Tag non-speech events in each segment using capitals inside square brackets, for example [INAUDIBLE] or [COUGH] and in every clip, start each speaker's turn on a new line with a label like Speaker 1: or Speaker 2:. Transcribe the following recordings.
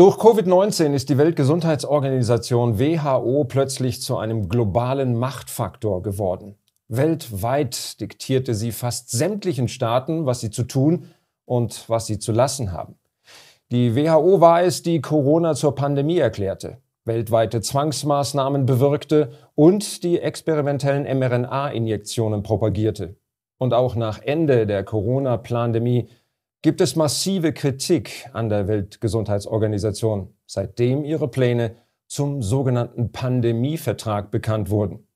Speaker 1: Durch Covid-19 ist die Weltgesundheitsorganisation WHO plötzlich zu einem globalen Machtfaktor geworden. Weltweit diktierte sie fast sämtlichen Staaten, was sie zu tun und was sie zu lassen haben. Die WHO war es, die Corona zur Pandemie erklärte, weltweite Zwangsmaßnahmen bewirkte und die experimentellen mRNA-Injektionen propagierte. Und auch nach Ende der corona plandemie gibt es massive Kritik an der Weltgesundheitsorganisation, seitdem ihre Pläne zum sogenannten Pandemievertrag bekannt wurden.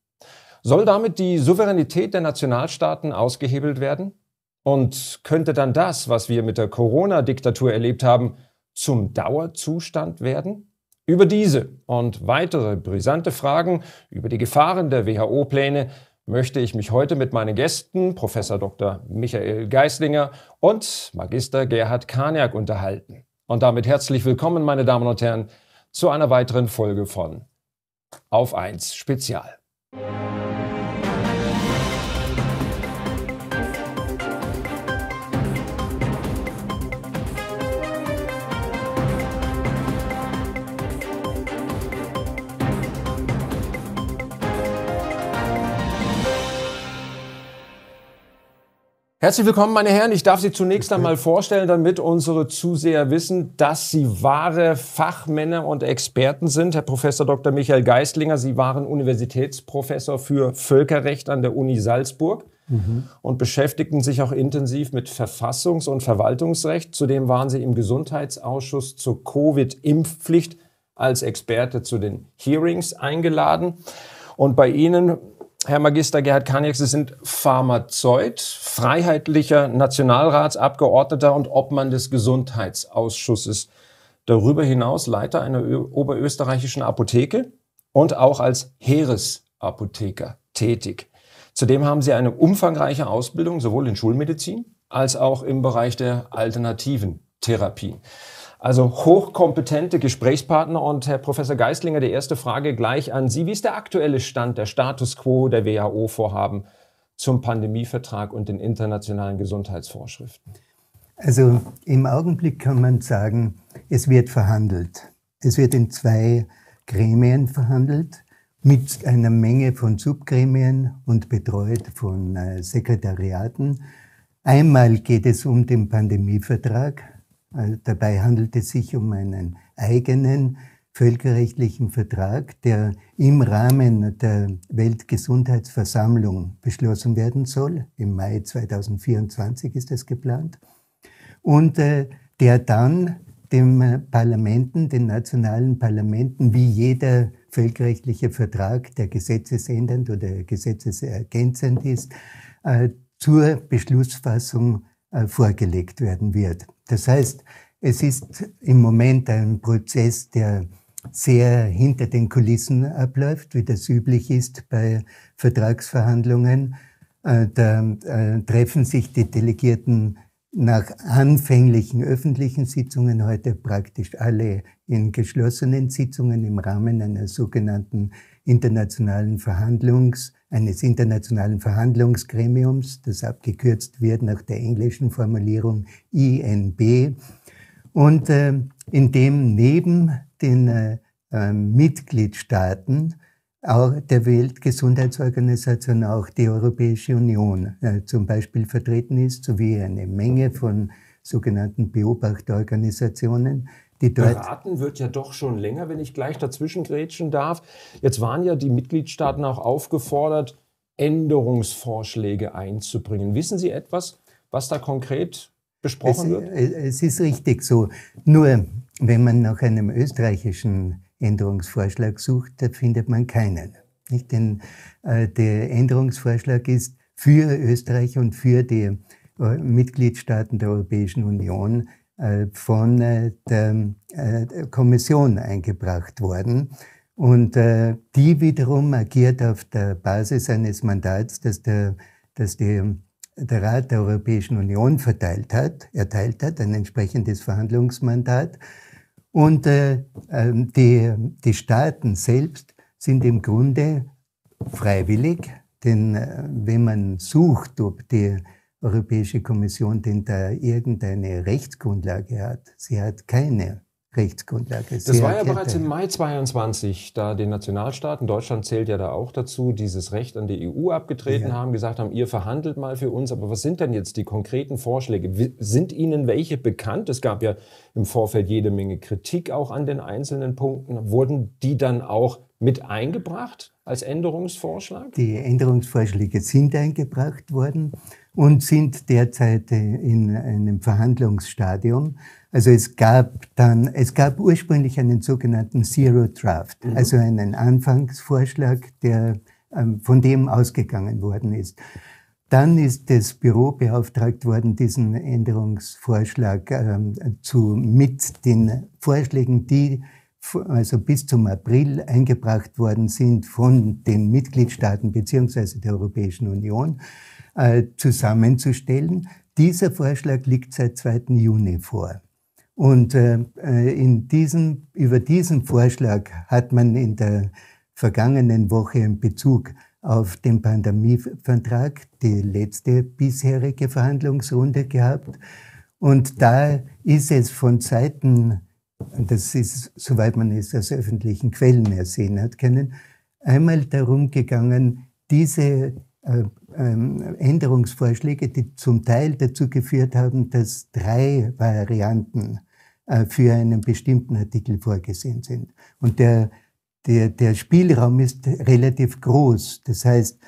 Speaker 1: Soll damit die Souveränität der Nationalstaaten ausgehebelt werden? Und könnte dann das, was wir mit der Corona-Diktatur erlebt haben, zum Dauerzustand werden? Über diese und weitere brisante Fragen, über die Gefahren der WHO-Pläne möchte ich mich heute mit meinen Gästen, Professor Dr. Michael Geislinger und Magister Gerhard Karniak, unterhalten. Und damit herzlich willkommen, meine Damen und Herren, zu einer weiteren Folge von Auf 1 Spezial. Herzlich willkommen, meine Herren. Ich darf Sie zunächst einmal vorstellen, damit unsere Zuseher wissen, dass Sie wahre Fachmänner und Experten sind. Herr Professor Dr. Michael Geistlinger, Sie waren Universitätsprofessor für Völkerrecht an der Uni Salzburg mhm. und beschäftigten sich auch intensiv mit Verfassungs- und Verwaltungsrecht. Zudem waren Sie im Gesundheitsausschuss zur Covid-Impfpflicht als Experte zu den Hearings eingeladen. Und bei Ihnen Herr Magister Gerhard Kaniak, Sie sind Pharmazeut, freiheitlicher Nationalratsabgeordneter und Obmann des Gesundheitsausschusses. Darüber hinaus Leiter einer oberösterreichischen Apotheke und auch als Heeresapotheker tätig. Zudem haben Sie eine umfangreiche Ausbildung sowohl in Schulmedizin als auch im Bereich der alternativen Therapien. Also hochkompetente Gesprächspartner und Herr Professor Geislinger, die erste Frage gleich an Sie. Wie ist der aktuelle Stand, der Status quo der WHO-Vorhaben zum Pandemievertrag und den internationalen Gesundheitsvorschriften?
Speaker 2: Also im Augenblick kann man sagen, es wird verhandelt. Es wird in zwei Gremien verhandelt mit einer Menge von Subgremien und betreut von äh, Sekretariaten. Einmal geht es um den Pandemievertrag, also dabei handelt es sich um einen eigenen völkerrechtlichen Vertrag, der im Rahmen der Weltgesundheitsversammlung beschlossen werden soll. Im Mai 2024 ist das geplant. Und äh, der dann dem Parlamenten, den nationalen Parlamenten, wie jeder völkerrechtliche Vertrag, der gesetzesändernd oder gesetzesergänzend ist, äh, zur Beschlussfassung äh, vorgelegt werden wird. Das heißt, es ist im Moment ein Prozess, der sehr hinter den Kulissen abläuft, wie das üblich ist bei Vertragsverhandlungen. Äh, da äh, treffen sich die Delegierten nach anfänglichen öffentlichen Sitzungen heute praktisch alle in geschlossenen Sitzungen im Rahmen einer sogenannten internationalen Verhandlungs- eines internationalen Verhandlungsgremiums, das abgekürzt wird nach der englischen Formulierung INB, e und äh, in dem neben den äh, ähm, Mitgliedstaaten auch der Weltgesundheitsorganisation auch die Europäische Union äh, zum Beispiel vertreten ist, sowie eine Menge von sogenannten Beobachterorganisationen, die dort
Speaker 1: beraten wird ja doch schon länger, wenn ich gleich dazwischen grätschen darf. Jetzt waren ja die Mitgliedstaaten auch aufgefordert, Änderungsvorschläge einzubringen. Wissen Sie etwas, was da konkret
Speaker 2: besprochen es, wird? Äh, es ist richtig so. Nur wenn man nach einem österreichischen Änderungsvorschlag sucht, da findet man keinen. Nicht? Denn äh, der Änderungsvorschlag ist für Österreich und für die äh, Mitgliedstaaten der Europäischen Union äh, von äh, äh, der Kommission eingebracht worden. Und die wiederum agiert auf der Basis eines Mandats, das, der, das die, der Rat der Europäischen Union verteilt hat, erteilt hat, ein entsprechendes Verhandlungsmandat. Und ähm, die, die Staaten selbst sind im Grunde freiwillig, denn wenn man sucht, ob die Europäische Kommission denn da irgendeine Rechtsgrundlage hat. Sie hat keine Rechtsgrundlage. Sie das war ja bereits im
Speaker 1: Mai 22, da den Nationalstaaten, Deutschland zählt ja da auch dazu, dieses Recht an die EU abgetreten ja. haben, gesagt haben, ihr verhandelt mal für uns, aber was sind denn jetzt die konkreten Vorschläge? Sind Ihnen welche bekannt? Es gab ja im Vorfeld jede Menge Kritik auch an den einzelnen Punkten. Wurden die dann auch mit eingebracht als Änderungsvorschlag?
Speaker 2: Die Änderungsvorschläge sind eingebracht worden und sind derzeit äh, in einem Verhandlungsstadium. Also es gab dann, es gab ursprünglich einen sogenannten Zero Draft, mhm. also einen Anfangsvorschlag, der ähm, von dem ausgegangen worden ist. Dann ist das Büro beauftragt worden, diesen Änderungsvorschlag äh, zu, mit den Vorschlägen, die also bis zum April eingebracht worden sind von den Mitgliedstaaten beziehungsweise der Europäischen Union, äh, zusammenzustellen. Dieser Vorschlag liegt seit 2. Juni vor. Und äh, äh, in diesem, über diesen Vorschlag hat man in der vergangenen Woche in Bezug auf den Pandemievertrag die letzte bisherige Verhandlungsrunde gehabt. Und da ist es von Seiten, das ist, soweit man es aus öffentlichen Quellen ersehen hat können, einmal darum gegangen, diese äh, ähm, Änderungsvorschläge, die zum Teil dazu geführt haben, dass drei Varianten äh, für einen bestimmten Artikel vorgesehen sind. Und der, der, der Spielraum ist relativ groß. Das heißt,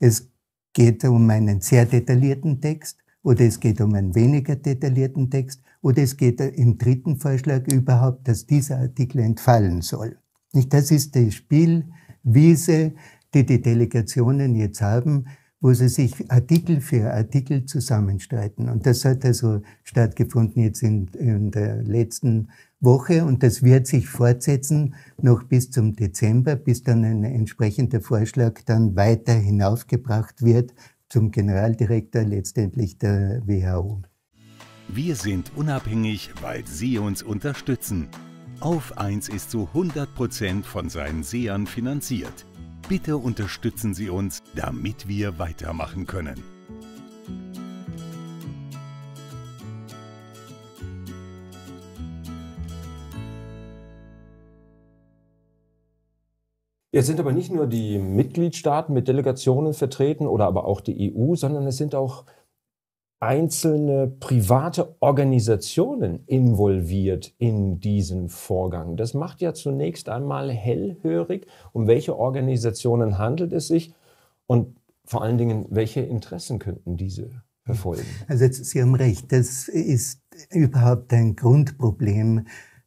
Speaker 2: es geht um einen sehr detaillierten Text oder es geht um einen weniger detaillierten Text oder es geht im dritten Vorschlag überhaupt, dass dieser Artikel entfallen soll. Das ist die Spielwiese, die die Delegationen jetzt haben, wo sie sich Artikel für Artikel zusammenstreiten. Und das hat also stattgefunden jetzt in, in der letzten Woche und das wird sich fortsetzen noch bis zum Dezember, bis dann ein entsprechender Vorschlag dann weiter hinaufgebracht wird zum Generaldirektor letztendlich der WHO.
Speaker 1: Wir sind unabhängig, weil Sie uns unterstützen. Auf 1 ist zu 100% Prozent von seinen Sehern finanziert. Bitte unterstützen Sie uns, damit wir weitermachen können. Es sind aber nicht nur die
Speaker 3: Mitgliedstaaten
Speaker 1: mit Delegationen vertreten oder aber auch die EU, sondern es sind auch einzelne private Organisationen involviert in diesen Vorgang. Das macht ja zunächst einmal hellhörig, um welche Organisationen handelt es sich und vor allen Dingen, welche Interessen könnten diese verfolgen.
Speaker 2: Also jetzt, Sie haben recht, das ist überhaupt ein Grundproblem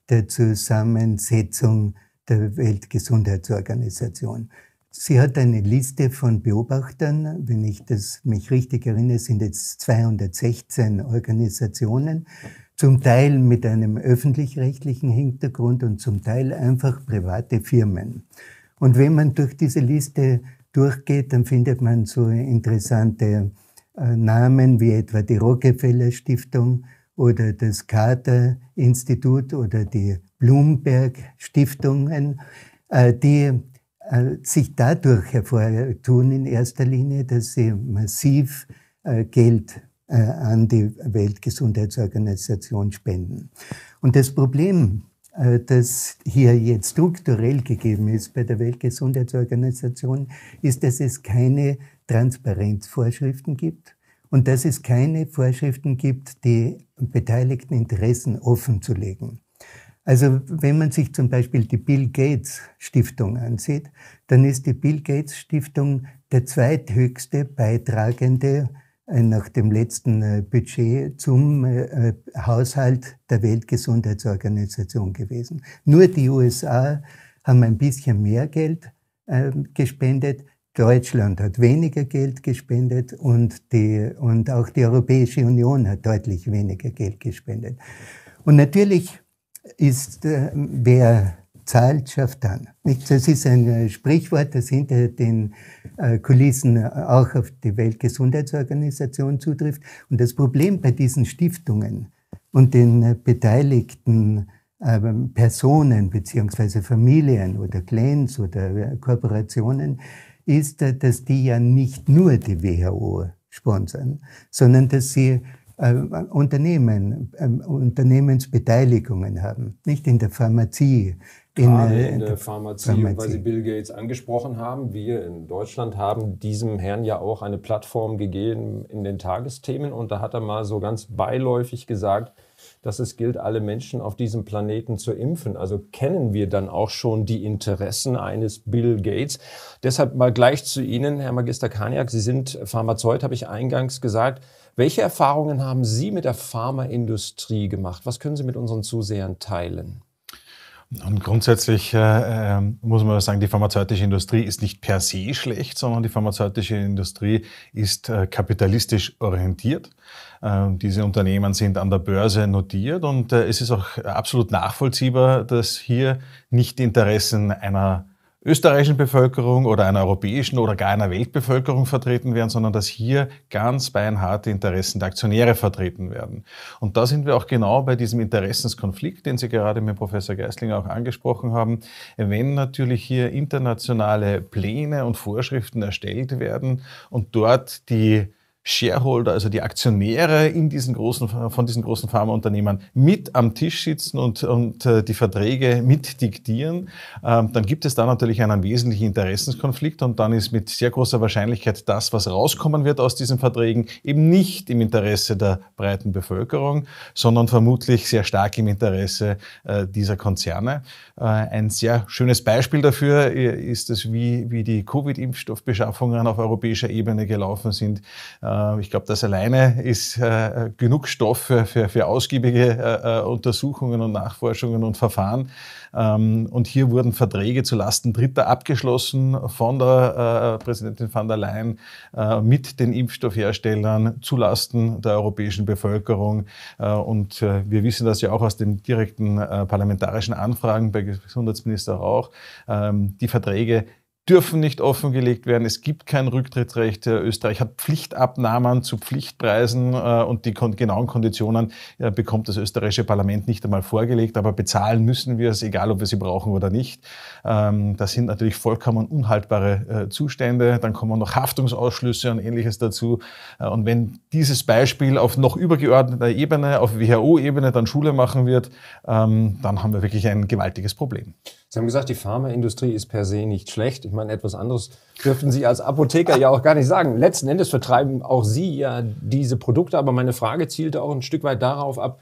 Speaker 2: der Zusammensetzung der Weltgesundheitsorganisation. Sie hat eine Liste von Beobachtern, wenn ich das mich richtig erinnere, sind jetzt 216 Organisationen, zum Teil mit einem öffentlich-rechtlichen Hintergrund und zum Teil einfach private Firmen. Und wenn man durch diese Liste durchgeht, dann findet man so interessante äh, Namen wie etwa die Rockefeller Stiftung oder das Carter Institut oder die Bloomberg Stiftungen, äh, die äh, sich dadurch hervortun in erster Linie, dass sie massiv äh, Geld äh, an die Weltgesundheitsorganisation spenden. Und das Problem, das hier jetzt strukturell gegeben ist bei der Weltgesundheitsorganisation, ist, dass es keine Transparenzvorschriften gibt und dass es keine Vorschriften gibt, die beteiligten Interessen offenzulegen. Also wenn man sich zum Beispiel die Bill Gates Stiftung ansieht, dann ist die Bill Gates Stiftung der zweithöchste Beitragende äh, nach dem letzten äh, Budget zum äh, Haushalt der Weltgesundheitsorganisation gewesen. Nur die USA haben ein bisschen mehr Geld ähm, gespendet, Deutschland hat weniger Geld gespendet und, die, und auch die Europäische Union hat deutlich weniger Geld gespendet. Und natürlich ist, äh, wer zahlt, schafft an. Das ist ein äh, Sprichwort, das hinter den äh, Kulissen äh, auch auf die Weltgesundheitsorganisation zutrifft. Und das Problem bei diesen Stiftungen und den beteiligten ähm, Personen beziehungsweise Familien oder Clans oder Kooperationen ist, dass die ja nicht nur die WHO sponsern, sondern dass sie äh, Unternehmen, äh, Unternehmensbeteiligungen haben, nicht in der Pharmazie. Äh, Gerade in, in der Pharmazie, Pharmazie, weil Sie
Speaker 1: Bill Gates angesprochen haben, wir in Deutschland haben diesem Herrn ja auch eine Plattform gegeben in den Tagesthemen und da hat er mal so ganz beiläufig gesagt, dass es gilt, alle Menschen auf diesem Planeten zu impfen. Also kennen wir dann auch schon die Interessen eines Bill Gates. Deshalb mal gleich zu Ihnen, Herr Magister Kaniak. Sie sind Pharmazeut, habe ich eingangs gesagt. Welche Erfahrungen haben Sie mit der Pharmaindustrie gemacht? Was können Sie mit unseren Zusehern teilen?
Speaker 3: Und grundsätzlich äh, ähm, muss man sagen, die pharmazeutische Industrie ist nicht per se schlecht, sondern die pharmazeutische Industrie ist äh, kapitalistisch orientiert. Äh, diese Unternehmen sind an der Börse notiert und äh, es ist auch absolut nachvollziehbar, dass hier nicht die Interessen einer österreichischen Bevölkerung oder einer europäischen oder gar einer Weltbevölkerung vertreten werden, sondern dass hier ganz beinharte Interessen der Aktionäre vertreten werden. Und da sind wir auch genau bei diesem Interessenskonflikt, den Sie gerade mit Professor Geislinger auch angesprochen haben. Wenn natürlich hier internationale Pläne und Vorschriften erstellt werden und dort die Shareholder, also die Aktionäre in diesen großen, von diesen großen Pharmaunternehmen mit am Tisch sitzen und, und äh, die Verträge mit diktieren, ähm, dann gibt es da natürlich einen wesentlichen Interessenskonflikt und dann ist mit sehr großer Wahrscheinlichkeit das, was rauskommen wird aus diesen Verträgen, eben nicht im Interesse der breiten Bevölkerung, sondern vermutlich sehr stark im Interesse äh, dieser Konzerne. Äh, ein sehr schönes Beispiel dafür ist es, wie, wie die Covid-Impfstoffbeschaffungen auf europäischer Ebene gelaufen sind. Äh, ich glaube, das alleine ist äh, genug Stoff für, für, für ausgiebige äh, Untersuchungen und Nachforschungen und Verfahren. Ähm, und hier wurden Verträge zu Lasten Dritter abgeschlossen von der Präsidentin van der Leyen mit den Impfstoffherstellern zu Lasten der europäischen Bevölkerung. Und wir wissen das ja auch aus den direkten parlamentarischen Anfragen bei Gesundheitsminister Rauch. Ähm, die Verträge dürfen nicht offengelegt werden. Es gibt kein Rücktrittsrecht. Österreich hat Pflichtabnahmen zu Pflichtpreisen äh, und die genauen Konditionen äh, bekommt das österreichische Parlament nicht einmal vorgelegt, aber bezahlen müssen wir es, egal ob wir sie brauchen oder nicht. Ähm, das sind natürlich vollkommen unhaltbare äh, Zustände. Dann kommen noch Haftungsausschlüsse und ähnliches dazu. Und wenn dieses Beispiel auf noch übergeordneter Ebene, auf WHO-Ebene dann Schule machen wird, ähm, dann haben wir wirklich ein gewaltiges Problem.
Speaker 1: Sie haben gesagt, die Pharmaindustrie ist per se nicht schlecht. Ich meine, etwas anderes dürften Sie als Apotheker ja auch gar nicht sagen. Letzten Endes vertreiben auch Sie ja diese Produkte, aber meine Frage zielte auch ein Stück weit darauf ab,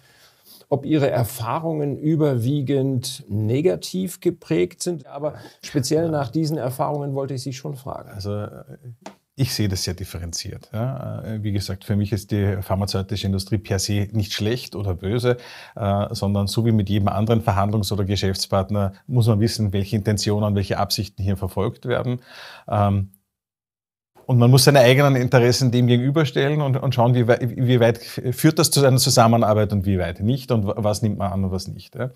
Speaker 1: ob Ihre Erfahrungen überwiegend negativ geprägt sind. Aber speziell nach diesen Erfahrungen wollte ich Sie schon fragen. Also äh,
Speaker 3: ich sehe das sehr differenziert. Ja. Äh, wie gesagt, für mich ist die pharmazeutische Industrie per se nicht schlecht oder böse, äh, sondern so wie mit jedem anderen Verhandlungs- oder Geschäftspartner muss man wissen, welche Intentionen, welche Absichten hier verfolgt werden. Ähm, und man muss seine eigenen Interessen dem gegenüberstellen und, und schauen, wie, wie weit führt das zu einer Zusammenarbeit und wie weit nicht und was nimmt man an und was nicht. Ja.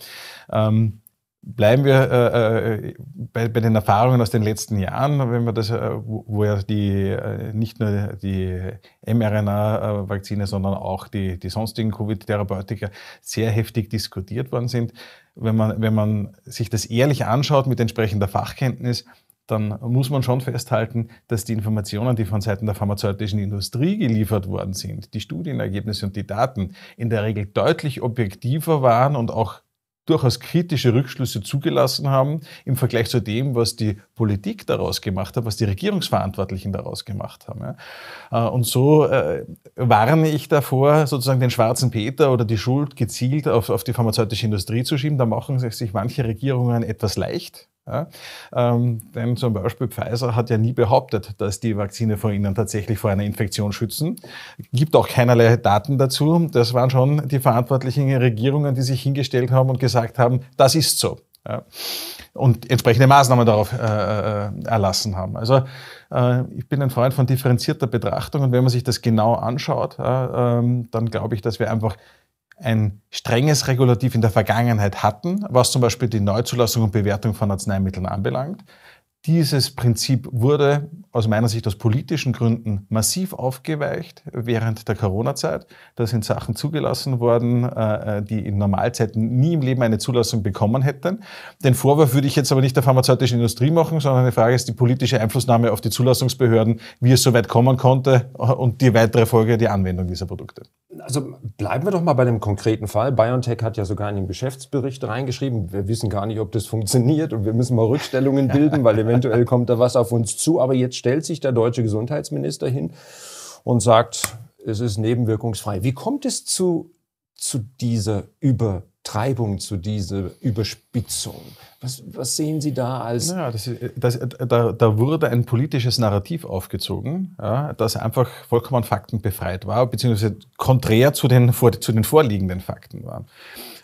Speaker 3: Ähm, Bleiben wir äh, äh, bei, bei, den Erfahrungen aus den letzten Jahren, wenn wir das, äh, wo, wo ja die, äh, nicht nur die mRNA-Vakzine, sondern auch die, die sonstigen Covid-Therapeutika sehr heftig diskutiert worden sind. Wenn man, wenn man sich das ehrlich anschaut mit entsprechender Fachkenntnis, dann muss man schon festhalten, dass die Informationen, die von Seiten der pharmazeutischen Industrie geliefert worden sind, die Studienergebnisse und die Daten in der Regel deutlich objektiver waren und auch durchaus kritische Rückschlüsse zugelassen haben im Vergleich zu dem, was die Politik daraus gemacht hat, was die Regierungsverantwortlichen daraus gemacht haben. Äh, und so äh, warne ich davor, sozusagen den schwarzen Peter oder die Schuld gezielt auf, auf die pharmazeutische Industrie zu schieben. Da machen sich manche Regierungen etwas leicht. Ja, ähm, denn zum Beispiel Pfizer hat ja nie behauptet, dass die Vakzine vor ihnen tatsächlich vor einer Infektion schützen. Gibt auch keinerlei Daten dazu. Das waren schon die verantwortlichen Regierungen, die sich hingestellt haben und gesagt haben, das ist so. Ja, und entsprechende Maßnahmen darauf äh, äh erlassen haben. Also äh, ich bin ein Freund von differenzierter Betrachtung und wenn man sich das genau anschaut, äh, dann glaube ich, dass wir einfach ein strenges Regulativ in der Vergangenheit hatten, was zum Beispiel die Neuzulassung und Bewertung von Arzneimitteln anbelangt. Dieses Prinzip wurde aus meiner Sicht aus politischen Gründen massiv aufgeweicht während der Corona-Zeit. Da sind Sachen zugelassen worden, äh, äh, die in Normalzeiten nie im Leben eine Zulassung bekommen hätten. Den Vorwurf würde ich jetzt aber nicht der pharmazeutischen Industrie machen, sondern die Frage ist die politische Einflussnahme auf die Zulassungsbehörden, wie es so weit kommen konnte äh, und die weitere Folge, die Anwendung dieser Produkte. Also
Speaker 1: bleiben wir doch mal bei dem konkreten Fall. BioNTech hat ja sogar in den Geschäftsbericht reingeschrieben, wir wissen gar nicht, ob das funktioniert und wir müssen mal Rückstellungen [LAUGHS] bilden, weil eventuell kommt da was auf uns zu. Aber jetzt stellt sich der deutsche Gesundheitsminister hin und sagt, es ist nebenwirkungsfrei. Wie kommt es zu, zu dieser Übertreibung, zu dieser Überspitzung?
Speaker 3: Was, was sehen Sie da als. Naja, das, das, da, da, wurde ein politisches Narrativ aufgezogen, ja, das einfach vollkommen faktenbefreit war, beziehungsweise konträr zu den, vor, zu den vorliegenden Fakten war.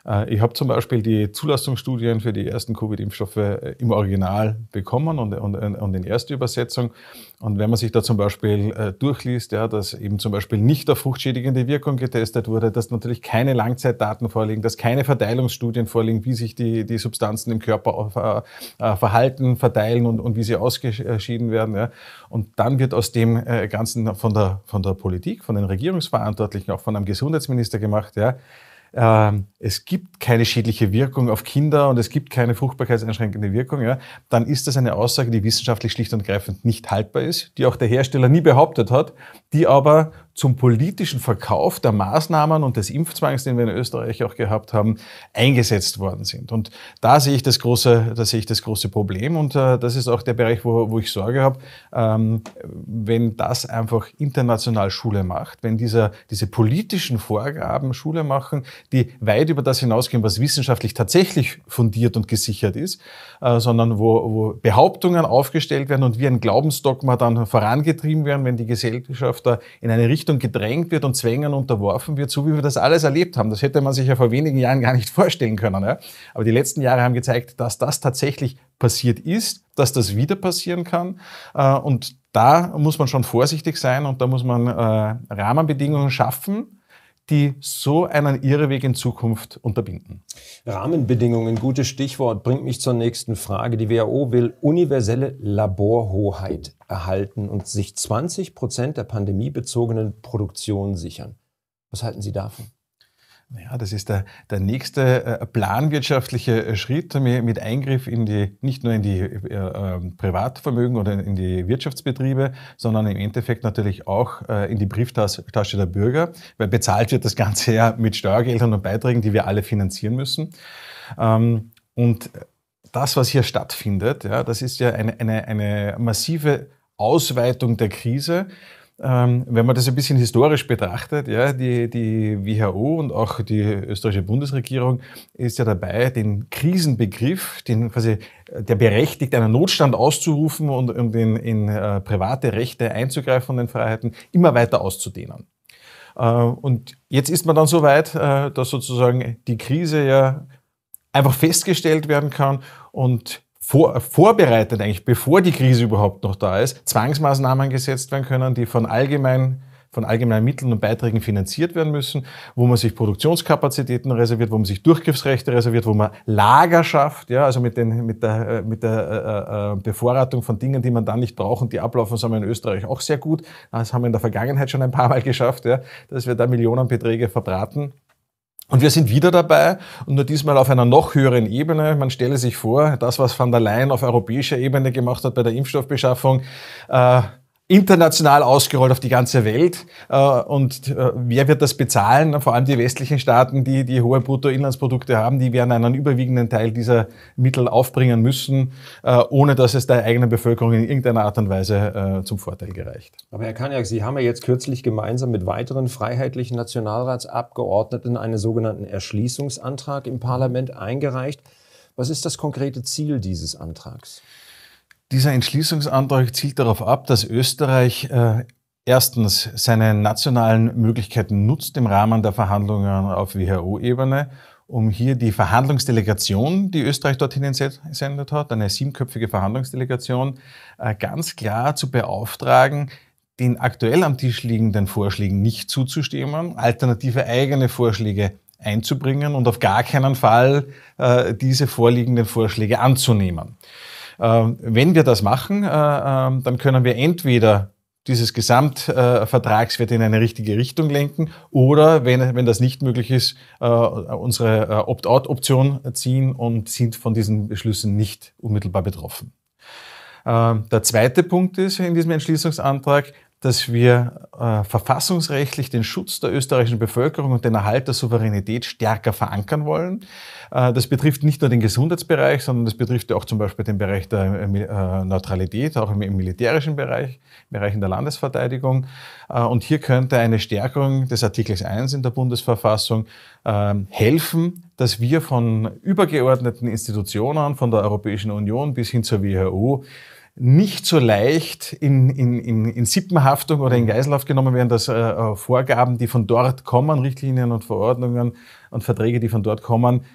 Speaker 3: Äh, ich habe zum Beispiel die Zulassungsstudien für die ersten Covid-Impfstoffe äh, im Original bekommen und, und, äh, und in Erstübersetzung. Und wenn man sich da zum Beispiel durchliest, ja, dass eben zum Beispiel nicht auf fruchtschädigende Wirkung getestet wurde, dass natürlich keine Langzeitdaten vorliegen, dass keine Verteilungsstudien vorliegen, wie sich die, die Substanzen im Körper verhalten, verteilen und, und wie sie ausgeschieden werden. Ja. Und dann wird aus dem Ganzen von der, von der Politik, von den Regierungsverantwortlichen, auch von einem Gesundheitsminister gemacht, ja, ähm, es gibt keine schädliche Wirkung auf Kinder und es gibt keine fruchtbarkeitseinschränkende Wirkung, ja, dann ist das eine Aussage, die wissenschaftlich schlicht und greifend nicht haltbar ist, die auch der Hersteller nie behauptet hat, die aber zum politischen Verkauf der Maßnahmen und des Impfzwangs, den wir in Österreich auch gehabt haben, eingesetzt worden sind. Und da sehe ich das große, da sehe ich das große Problem. Und äh, das ist auch der Bereich, wo, wo ich Sorge habe, ähm, wenn das einfach international Schule macht, wenn dieser, diese politischen Vorgaben Schule machen, die weit über das hinausgehen, was wissenschaftlich tatsächlich fundiert und gesichert ist, äh, sondern wo, wo Behauptungen aufgestellt werden und wie ein Glaubensdogma dann vorangetrieben werden, wenn die Gesellschaft da in eine Richtung Richtung gedrängt wird und Zwängen unterworfen wird, so wie wir das alles erlebt haben. Das hätte man sich ja vor wenigen Jahren gar nicht [LAUGHS] vorstellen können. Ja? Aber die letzten Jahre haben gezeigt, dass das tatsächlich passiert ist, dass das wieder passieren kann. Äh, und da muss man schon vorsichtig sein und da muss man äh, Rahmenbedingungen schaffen, die so einen Irreweg in Zukunft unterbinden.
Speaker 1: Rahmenbedingungen, gutes Stichwort, bringt mich zur nächsten Frage. Die WHO will universelle Laborhoheit erhalten und sich 20 Prozent der pandemiebezogenen Produktion sichern. Was halten Sie davon?
Speaker 3: Ja, das ist der, der nächste äh, planwirtschaftliche äh, Schritt mit Eingriff in die, nicht nur in die äh, ähm, Privatvermögen oder in die Wirtschaftsbetriebe, sondern im Endeffekt natürlich auch in die Brieftasche der Bürger, weil bezahlt wird das Ganze ja mit Steuergeldern und Beiträgen, die wir alle finanzieren müssen. Ähm, und das, was hier stattfindet, ja, das ist ja eine, eine, eine massive Ausweitung der Krise, ähm, wenn man das ein bisschen historisch betrachtet, ja, die, die WHO und auch die österreichische Bundesregierung ist ja dabei, den Krisenbegriff, den quasi äh, der berechtigt, einen Notstand auszurufen und und in, in äh, private Rechte einzugreifen und den Freiheiten, immer weiter auszudehnen. Äh, und jetzt ist man dann so weit, äh, dass sozusagen die Krise ja einfach festgestellt werden kann und vor, vorbereitet, eigentlich bevor die Krise überhaupt noch da ist, Zwangsmaßnahmen gesetzt werden können, die von allgemein von allgemeinen Mitteln und Beiträgen finanziert werden müssen, wo man sich Produktionskapazitäten reserviert, wo man sich Durchgriffsrechte reserviert, wo man Lager schafft, ja, also mit, den, mit der, äh, mit der äh, äh, Bevorratung von Dingen, die man dann nicht braucht und die ablaufen, das wir in Österreich auch sehr gut. Das haben wir in der Vergangenheit schon ein paar Mal geschafft, ja, dass wir da Millionenbeträge verbraten und wir sind wieder dabei und nur diesmal auf einer noch höheren Ebene. Man stelle sich vor, das, was van der Leyen auf europäischer Ebene gemacht hat bei der Impfstoffbeschaffung, äh, international ausgerollt auf die ganze Welt. Äh, und äh, wer wird das bezahlen? Vor allem die westlichen Staaten, die, die hohe Bruttoinlandsprodukte haben, die werden einen überwiegenden Teil dieser Mittel aufbringen müssen, äh, ohne dass es der eigenen Bevölkerung in irgendeiner Art und Weise zum Vorteil gereicht.
Speaker 1: Aber Herr Kaniak, Sie haben ja jetzt kürzlich gemeinsam mit weiteren freiheitlichen Nationalratsabgeordneten einen sogenannten Erschließungsantrag im Parlament eingereicht. Was ist das konkrete Ziel dieses Antrags?
Speaker 3: Dieser Entschließungsantrag zielt darauf ab, dass Österreich äh, erstens seine nationalen Möglichkeiten nutzt im Rahmen der Verhandlungen auf WHO-Ebene, um hier die Verhandlungsdelegation, die Österreich dorthin entsendet hat, eine siebenköpfige Verhandlungsdelegation, äh, ganz klar zu beauftragen, den aktuell am Tisch liegenden Vorschlägen nicht zuzustimmen, alternative eigene Vorschläge einzubringen und auf gar keinen Fall äh, diese vorliegenden Vorschläge anzunehmen. Ähm, wenn wir das machen, äh, ähm, dann können wir entweder dieses Gesamtvertragswert in eine richtige Richtung lenken oder, wenn, wenn das nicht möglich ist, äh, unsere äh, Opt-out-Option ziehen und sind von diesen Beschlüssen nicht unmittelbar betroffen. Ähm, der zweite Punkt ist in diesem Entschließungsantrag, dass wir äh, verfassungsrechtlich den Schutz der österreichischen Bevölkerung und den Erhalt der Souveränität stärker verankern wollen. Äh, das betrifft nicht nur den Gesundheitsbereich, sondern das betrifft ja auch zum Beispiel den Bereich der äh, äh Neutralität, auch im, im, militärischen Bereich, im Bereich der Landesverteidigung. Äh, und hier könnte eine Stärkung des Artikels 1 in der Bundesverfassung ähm, helfen, dass wir von übergeordneten Institutionen, von der Europäischen Union bis hin zur WHO, nicht so leicht in, in, in, in Sippenhaftung oder in Geiselhaft genommen werden, dass äh, äh, Vorgaben, die von dort kommen, Richtlinien und Verordnungen und Verträge, die von dort kommen,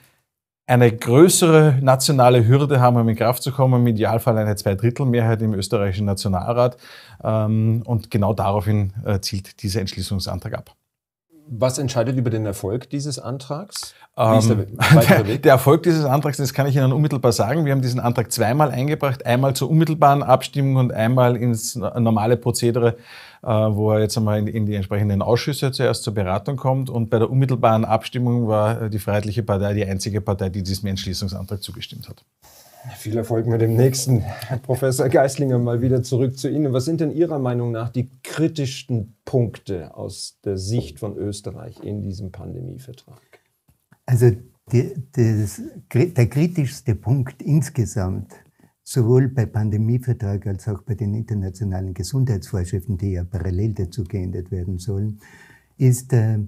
Speaker 3: eine größere nationale Hürde haben, um in Kraft zu kommen, im Idealfall eine Zweidrittelmehrheit im österreichischen Nationalrat. Ähm, und genau daraufhin äh, zielt dieser Entschließungsantrag ab.
Speaker 1: Was entscheidet über den
Speaker 3: Erfolg dieses Antrags? Ähm, der, der, der, Erfolg dieses Antrags, das kann ich Ihnen unmittelbar sagen. Wir haben diesen Antrag zweimal eingebracht, einmal zur unmittelbaren Abstimmung und einmal ins normale Prozedere, äh, wo er jetzt einmal in, in, die entsprechenden Ausschüsse zuerst zur Beratung kommt. Und bei der unmittelbaren Abstimmung war äh, die Freiheitliche Partei die einzige Partei, die diesem Entschließungsantrag zugestimmt hat.
Speaker 1: Viel Erfolg mit dem nächsten. Herr Professor Geislinger, mal wieder zurück zu Ihnen. Was sind denn Ihrer Meinung nach die kritischsten Punkte aus der Sicht von Österreich in diesem Pandemievertrag?
Speaker 2: Also die, das, der kritischste Punkt insgesamt, sowohl bei Pandemievertrag als auch bei den internationalen Gesundheitsvorschriften, die ja parallel dazu geändert werden sollen, ist äh,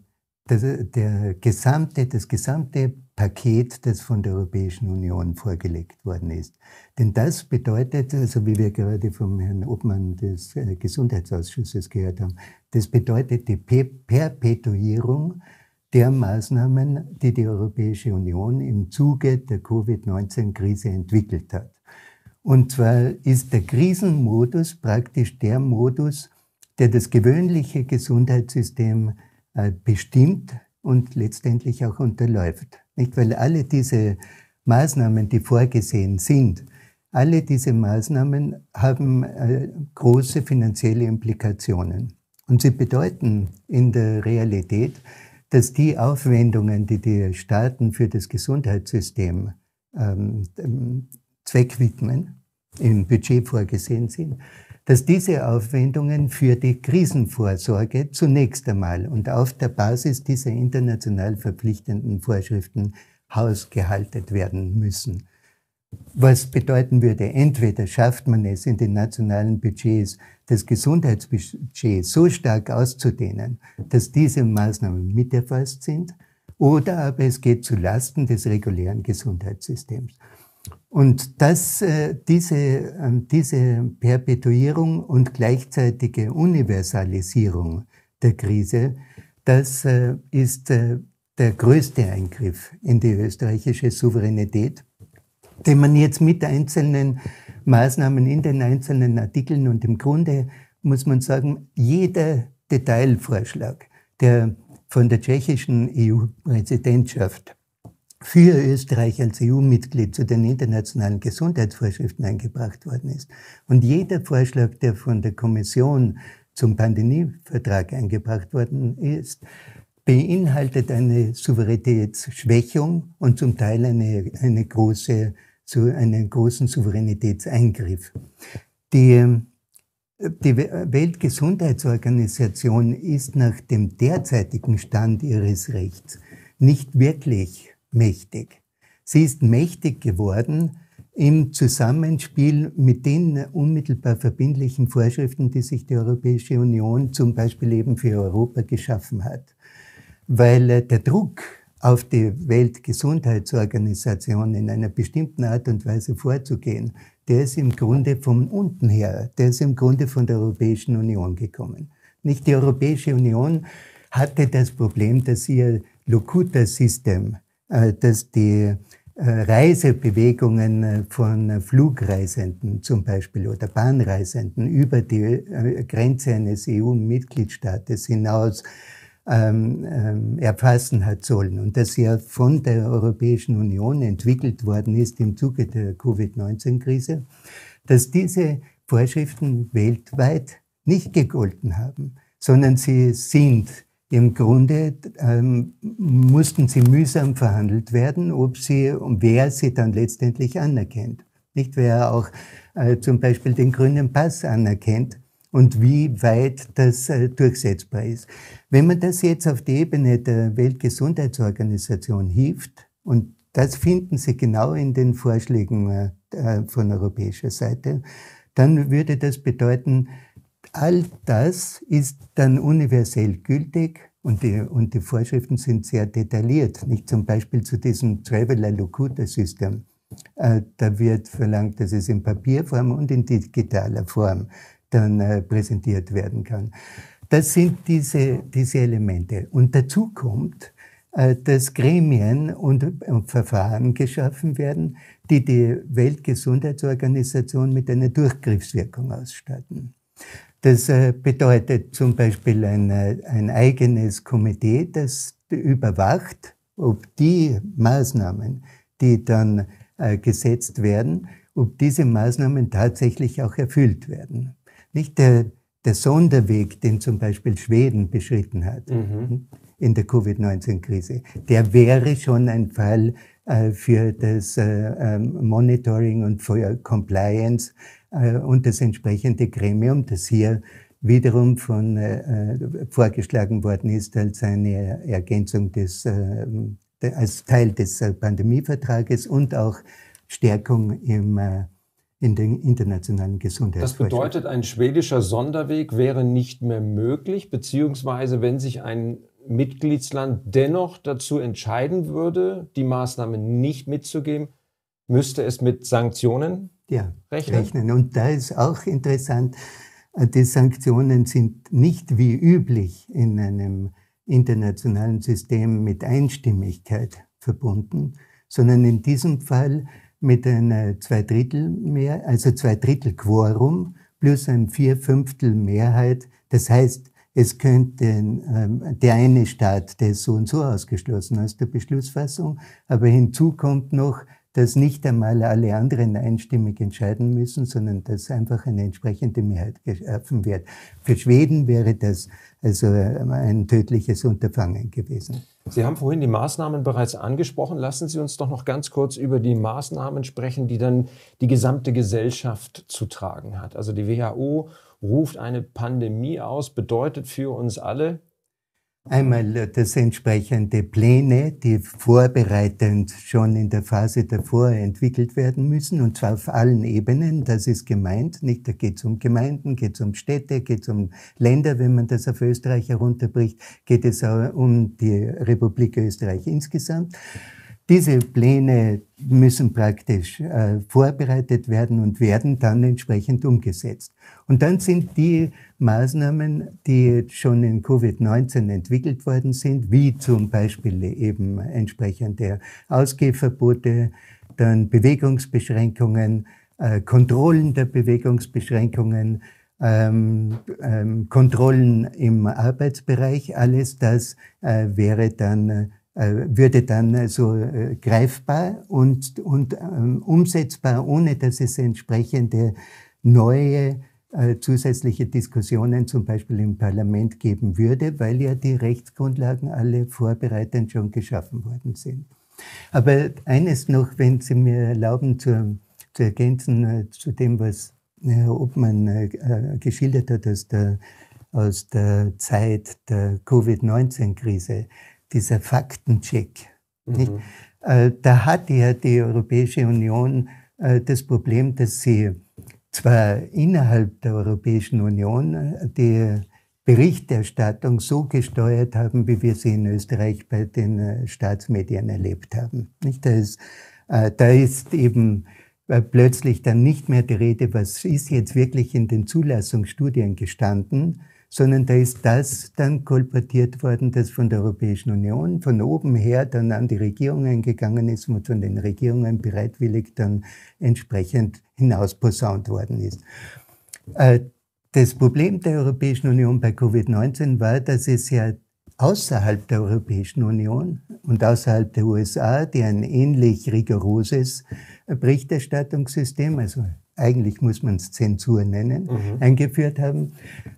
Speaker 2: das, der gesamte, das gesamte Paket, das von der Europäischen Union vorgelegt worden ist. Denn das bedeutet, also wie wir gerade vom Herrn Obmann des äh, Gesundheitsausschusses gehört haben, das bedeutet die Perpetuierung der Maßnahmen, die die Europäische Union im Zuge der Covid-19-Krise entwickelt hat. Und zwar ist der Krisenmodus praktisch der Modus, der das gewöhnliche Gesundheitssystem äh, bestimmt und letztendlich auch unterläuft. Nicht, weil alle diese Maßnahmen, die vorgesehen sind, alle diese Maßnahmen haben äh, große finanzielle Implikationen. Und sie bedeuten in der Realität, dass die Aufwendungen, die die Staaten für das Gesundheitssystem ähm, Zweck im Budget vorgesehen sind, dass diese Aufwendungen für die Krisenvorsorge zunächst einmal und auf der Basis dieser international verpflichtenden Vorschriften hausgehalten werden müssen. Was bedeuten würde, entweder schafft man es in den nationalen Budgets, das Gesundheitsbudget so stark auszudehnen, dass diese Maßnahmen mit erfasst sind, oder aber es geht zu Lasten des regulären Gesundheitssystems. Und das, äh, diese, ähm, diese Perpetuierung und gleichzeitige Universalisierung der Krise, das äh, ist äh, der größte Eingriff in die österreichische Souveränität den man jetzt mit einzelnen Maßnahmen in den einzelnen Artikeln und im Grunde muss man sagen, jeder Detailvorschlag, der von der tschechischen EU-Präsidentschaft für Österreich als EU-Mitglied zu den internationalen Gesundheitsvorschriften eingebracht worden ist. Und jeder Vorschlag, der von der Kommission zum Pandemievertrag eingebracht worden ist, beinhaltet eine Souveränitätsschwächung und zum Teil eine, eine große zu einem großen Souveränitätseingriff. Die, die Weltgesundheitsorganisation ist nach dem derzeitigen Stand ihres Rechts nicht wirklich mächtig. Sie ist mächtig geworden im Zusammenspiel mit den unmittelbar verbindlichen Vorschriften, die sich die Europäische Union zum Beispiel eben für Europa geschaffen hat. Weil äh, der Druck auf die Weltgesundheitsorganisation in einer bestimmten Art und Weise vorzugehen, der ist im Grunde von unten her, der ist im Grunde von der Europäischen Union gekommen. Nicht die Europäische Union hatte das Problem, dass ihr Locuta-System, äh, dass die äh, Reisebewegungen äh, von Flugreisenden zum Beispiel oder Bahnreisenden über die Grenze eines EU-Mitgliedstaates hinaus ähm, ähm, erfassen hat sollen und das ja von der Europäischen Union entwickelt worden ist im Zuge der Covid-19-Krise, dass diese Vorschriften weltweit nicht gegolten haben, sondern sie sind im Grunde ähm, mussten sie mühsam verhandelt werden, ob sie und wer sie dann letztendlich anerkennt. Nicht wer auch äh, zum Beispiel den grünen Pass anerkennt und wie weit das äh, durchsetzbar ist. Wenn man das jetzt auf die Ebene der Weltgesundheitsorganisation hieft, und das finden Sie genau in den Vorschlägen äh, äh, von europäischer Seite, dann würde das bedeuten, all das ist dann universell gültig und die, und die Vorschriften sind sehr detailliert. Nicht zum Beispiel zu diesem Traveler Locutor System. Äh, da wird verlangt, dass es in Papierform und in digitaler Form dann präsentiert werden kann. Das sind diese, diese Elemente. Und dazu kommt, äh, dass Gremien und, äh, Verfahren geschaffen werden, die die Weltgesundheitsorganisation mit einer Durchgriffswirkung ausstatten. Das äh, bedeutet zum Beispiel eine, ein eigenes Komitee, das überwacht, ob die Maßnahmen, die dann gesetzt werden, ob diese Maßnahmen tatsächlich auch erfüllt werden. Nicht der der Sonderweg, den zum Beispiel Schweden beschritten hat mhm. Hm, in der Covid-19-Krise, der wäre schon ein Fall äh, für das äh, ähm, Monitoring und für Compliance äh, und das entsprechende Gremium, das hier wiederum von äh, äh, vorgeschlagen worden ist als eine Ergänzung des äh, als Teil des Pandemievertrages und auch Stärkung im in den internationalen Gesundheitsforschung. Das
Speaker 1: bedeutet, ein schwedischer Sonderweg wäre nicht mehr möglich, beziehungsweise wenn sich ein Mitgliedsland dennoch dazu entscheiden würde, die Maßnahmen nicht mitzugeben, müsste es mit Sanktionen ja, rechnen. rechnen.
Speaker 2: Und da ist auch interessant, äh, die Sanktionen sind nicht wie üblich in einem internationalen System mit Einstimmigkeit verbunden, sondern in diesem Fall mit einer äh, Zweidrittelmehr, also Zweidrittelquorum plus ein Vierfünftel Mehrheit. Das heißt, es könnte ähm, der eine Staat, der ist so und so ausgeschlossen aus der Beschlussfassung, aber hinzu kommt noch, dass nicht einmal alle anderen einstimmig entscheiden müssen, sondern dass einfach eine entsprechende Mehrheit geschaffen wird. Für Schweden wäre das also ähm, ein tödliches Unterfangen gewesen.
Speaker 1: Sie haben vorhin die Maßnahmen bereits angesprochen. Lassen Sie uns doch noch ganz kurz über die Maßnahmen sprechen, die dann die gesamte Gesellschaft zu tragen hat. Also die WHO ruft eine Pandemie aus, bedeutet für uns alle
Speaker 2: Einmal äh, das entsprechende Pläne, die vorbereitend schon in der Phase davor entwickelt werden müssen, und zwar auf allen Ebenen. Das ist gemeint, nicht? Da geht es um Gemeinden, geht es um Städte, geht es um Länder, wenn man das auf Österreich herunterbricht, geht es auch um die Republik Österreich insgesamt. Diese Pläne müssen praktisch äh, vorbereitet werden und werden dann entsprechend umgesetzt. Und dann sind die Maßnahmen, die schon in Covid-19 entwickelt worden sind, wie zum Beispiel eben entsprechende Ausgehverbote, dann Bewegungsbeschränkungen, äh, Kontrollen der Bewegungsbeschränkungen, ähm, ähm, Kontrollen im Arbeitsbereich, alles das äh, wäre dann äh, äh, würde dann also greifbar und, und ähm, umsetzbar, ohne dass es entsprechende neue äh, zusätzliche Diskussionen zum Beispiel im Parlament geben würde, weil ja die Rechtsgrundlagen alle vorbereitend schon geschaffen worden sind. Aber eines noch, wenn Sie mir erlauben, zu, zu ergänzen zu dem, was Herr Obmann geschildert hat aus der, aus der Zeit der Covid-19-Krise dieser Faktencheck. Mhm. Äh, da hat ja die Europäische Union äh, das Problem, dass sie zwar innerhalb der Europäischen Union äh, die Berichterstattung so gesteuert haben, wie wir sie in Österreich bei den äh, Staatsmedien erlebt haben. Nicht? Da, ist, da ist eben plötzlich dann nicht mehr die Rede, was ist jetzt wirklich in den Zulassungsstudien gestanden, sondern da ist das dann kolportiert worden, das von der Europäischen Union von oben her dann an die Regierungen gegangen ist und von den Regierungen bereitwillig dann entsprechend hinausposaunt worden ist. Äh, das Problem der Europäischen Union bei Covid-19 war, dass es ja außerhalb der Europäischen Union und außerhalb der USA, die ein ähnlich rigoroses Berichterstattungssystem, also eigentlich muss man es Zensur nennen, mhm. eingeführt haben,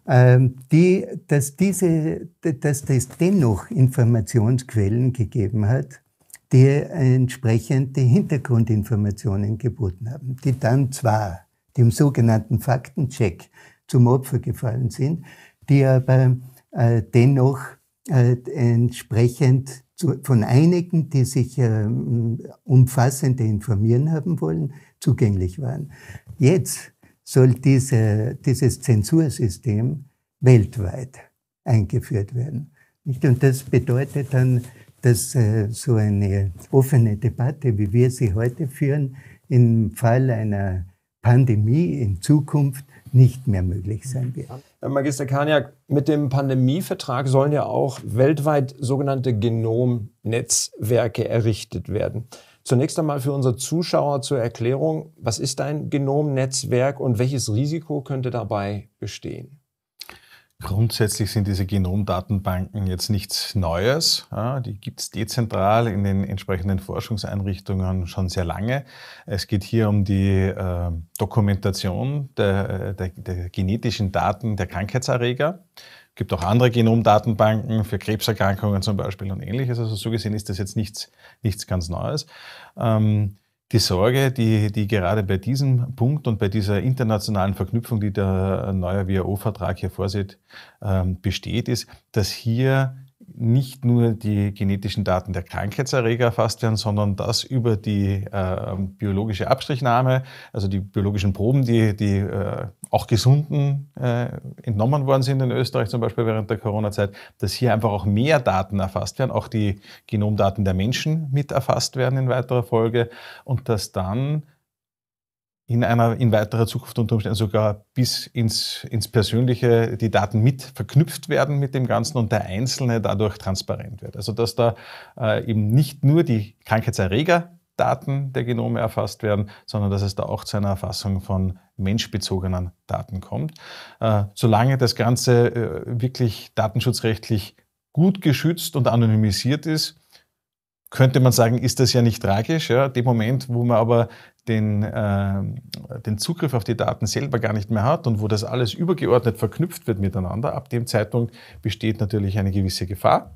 Speaker 2: ähm, die, dass, diese, dass das dennoch Informationsquellen gegeben hat, die entsprechende Hintergrundinformationen geboten haben, die dann zwar dem sogenannten Faktencheck zum Opfer gefallen sind, die aber äh, dennoch äh, entsprechend zu, von einigen, die sich äh, umfassende informieren haben wollen, zugänglich waren. Jetzt soll diese, dieses Zensursystem weltweit eingeführt werden. Nicht? Und das bedeutet dann, dass äh, so eine offene Debatte, wie wir sie heute führen, im Fall einer Pandemie in Zukunft nicht mehr möglich sein wird. Herr
Speaker 1: äh, Magister Kaniak, mit dem Pandemievertrag sollen ja auch weltweit sogenannte Genomnetzwerke errichtet werden. Zunächst einmal für unsere Zuschauer zur Erklärung, was ist ein Genomnetzwerk und welches Risiko könnte dabei bestehen?
Speaker 3: Grundsätzlich sind diese Genomdatenbanken jetzt nichts Neues. Die gibt es dezentral in den entsprechenden Forschungseinrichtungen schon sehr lange. Es geht hier um die äh, Dokumentation der, äh, der, der genetischen Daten der Krankheitserreger gibt auch andere Genomdatenbanken für Krebserkrankungen zum Beispiel und ähnliches. Also so gesehen ist das jetzt nichts, nichts ganz Neues. Ähm, die Sorge, die, die gerade bei diesem Punkt und bei dieser internationalen Verknüpfung, die der neue WHO-Vertrag hier vorsieht, ähm, besteht, ist, dass hier nicht nur die genetischen Daten der Krankheitserreger erfasst werden, sondern dass über die äh, biologische Abstrichnahme, also die biologischen Proben, die, die äh, auch Gesunden äh, entnommen worden sind in Österreich zum Beispiel während der Corona-Zeit, dass hier einfach auch mehr Daten erfasst werden, auch die Genomdaten der Menschen mit erfasst werden in weiterer Folge und dass dann in einer, in weiterer Zukunft unter Umständen sogar bis ins, ins Persönliche die Daten mit verknüpft werden mit dem Ganzen und der Einzelne dadurch transparent wird. Also dass da äh, eben nicht nur die Krankheitserregerdaten der Genome erfasst werden, sondern dass es da auch zu einer Erfassung von menschbezogenen Daten kommt. Äh, solange das Ganze äh, wirklich datenschutzrechtlich gut geschützt und anonymisiert ist, könnte man sagen, ist das ja nicht tragisch. Ja? Dem Moment, wo man aber den, äh, den Zugriff auf die Daten selber gar nicht mehr hat und wo das alles übergeordnet verknüpft wird miteinander, ab dem Zeitpunkt besteht natürlich eine gewisse Gefahr.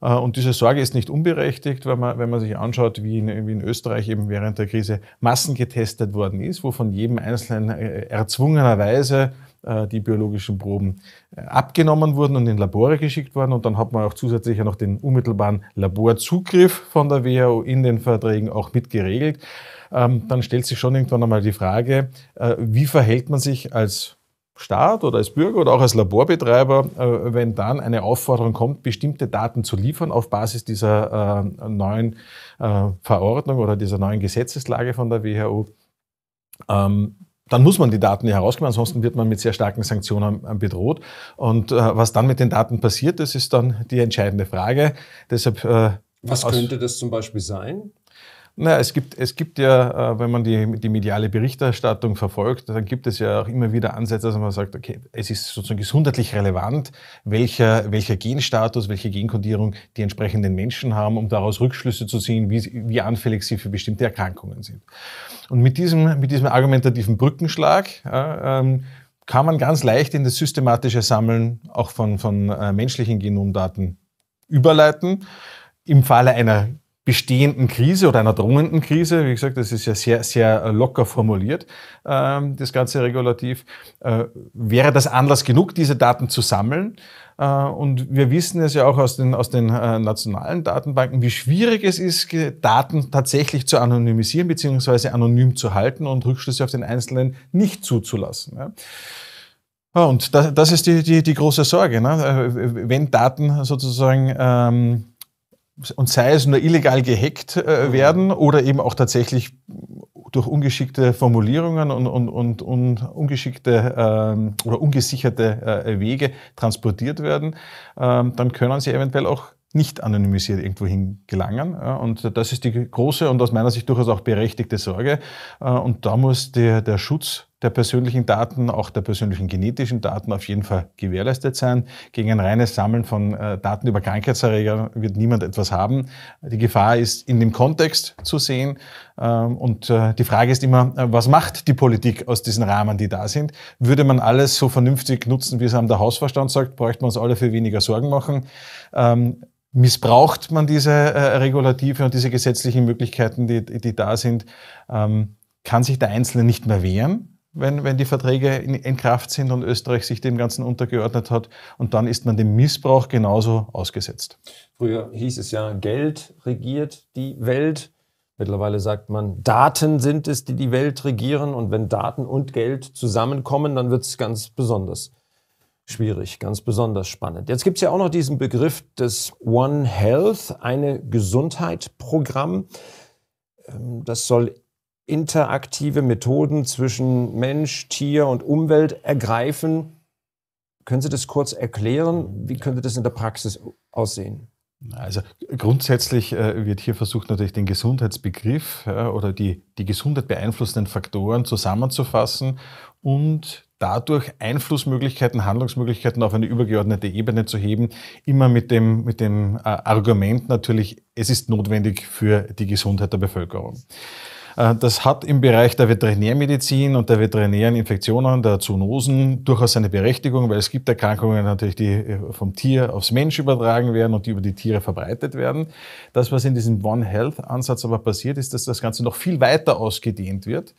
Speaker 3: Äh, und diese Sorge ist nicht unberechtigt, wenn man, wenn man sich anschaut, wie in, wie in Österreich eben während der Krise massengetestet worden ist, wo von jedem Einzelnen äh, erzwungenerweise äh, die biologischen Proben abgenommen wurden und in Labore geschickt wurden. Und dann hat man auch zusätzlich noch den unmittelbaren Laborzugriff von der WHO in den Verträgen auch mit geregelt ähm, dann stellt sich schon irgendwann einmal die Frage, äh, wie verhält man sich als Staat oder als Bürger oder auch als Laborbetreiber, äh, wenn dann eine Aufforderung kommt, bestimmte Daten zu liefern auf Basis dieser äh, neuen äh, Verordnung oder dieser neuen Gesetzeslage von der WHO. Ähm, dann muss man die Daten ja herausgeben, ansonsten wird man mit sehr starken Sanktionen äh, bedroht. Und äh, was dann mit den Daten passiert, das ist dann die entscheidende Frage. Deshalb, äh, was könnte
Speaker 1: das zum Beispiel sein?
Speaker 3: Na, es gibt, es gibt ja, äh, wenn man die, die mediale Berichterstattung verfolgt, dann gibt es ja auch immer wieder Ansätze, dass man sagt, okay, es ist sozusagen gesundheitlich relevant, welcher, welcher Genstatus, welche Genkodierung die entsprechenden Menschen haben, um daraus Rückschlüsse zu ziehen, wie, wie anfällig sie für bestimmte Erkrankungen sind. Und mit diesem, mit diesem argumentativen Brückenschlag ja, äh, ähm, kann man ganz leicht in das systematische Sammeln auch von, von äh, menschlichen Genomdaten überleiten. Im Falle einer bestehenden Krise oder einer drohenden Krise. Wie gesagt, das ist ja sehr, sehr äh, locker formuliert, ähm, das ganze Regulativ. Äh, wäre das Anlass genug, diese Daten zu sammeln? Äh, und wir wissen es ja auch aus den, aus den nationalen Datenbanken, wie schwierig es ist, Daten tatsächlich zu anonymisieren bzw. anonym zu halten und Rückschlüsse auf den Einzelnen nicht zuzulassen. Und das, das ist die, die, die große Sorge. Ne? Wenn Daten sozusagen ähm, und sei es nur illegal gehackt äh, mhm. werden oder eben auch tatsächlich durch ungeschickte Formulierungen und, und, und, und ungeschickte ähm, oder ungesicherte äh, Wege transportiert werden, ähm, dann können sie eventuell auch nicht anonymisiert irgendwohin gelangen. Äh, und das ist die große und aus meiner Sicht durchaus auch berechtigte Sorge. Äh, und da muss der, der Schutz der persönlichen Daten, auch der persönlichen genetischen Daten auf jeden Fall gewährleistet sein. Gegen ein reines Sammeln von äh, Daten über Krankheitserreger wird niemand etwas haben. Die Gefahr ist in dem Kontext zu sehen. Ähm, und äh, die Frage ist immer, äh, was macht die Politik aus diesen Rahmen, die da sind? Würde man alles so vernünftig nutzen, wie es am der Hausverstand sagt, bräuchte man uns alle für weniger Sorgen machen. Ähm, missbraucht man diese regulative und diese gesetzlichen Möglichkeiten, die, die da sind? Ähm, kann sich der Einzelne nicht mehr wehren? wenn, wenn die Verträge in, in, Kraft sind und Österreich sich dem Ganzen untergeordnet hat. Und dann ist man dem Missbrauch genauso ausgesetzt.
Speaker 1: Früher hieß es ja, Geld regiert die Welt. Mittlerweile sagt man, Daten sind es, die die Welt regieren. Und wenn Daten und Geld zusammenkommen, dann wird es ganz besonders schwierig, ganz besonders spannend. Jetzt gibt es ja auch noch diesen Begriff des One Health, eine gesundheit ähm, Das soll interaktive Methoden zwischen Mensch, Tier und Umwelt ergreifen. Können Sie das
Speaker 3: kurz erklären? Wie könnte das in der Praxis aussehen? Also grundsätzlich äh, wird hier versucht, natürlich den Gesundheitsbegriff oder die, die Gesundheit beeinflussenden Faktoren zusammenzufassen und dadurch Einflussmöglichkeiten, Handlungsmöglichkeiten auf eine übergeordnete Ebene zu heben, immer mit dem, mit dem äh, Argument natürlich, es ist notwendig für die Gesundheit der Bevölkerung. Äh, das hat im Bereich der Veterinärmedizin und der veterinären Infektionen, der Zoonosen, durchaus eine Berechtigung, weil es gibt Erkrankungen natürlich, die äh, vom Tier aufs Mensch übertragen werden und die über die Tiere verbreitet werden. Das, was in diesem One Health Ansatz aber passiert, ist, dass das Ganze noch viel weiter ausgedehnt wird.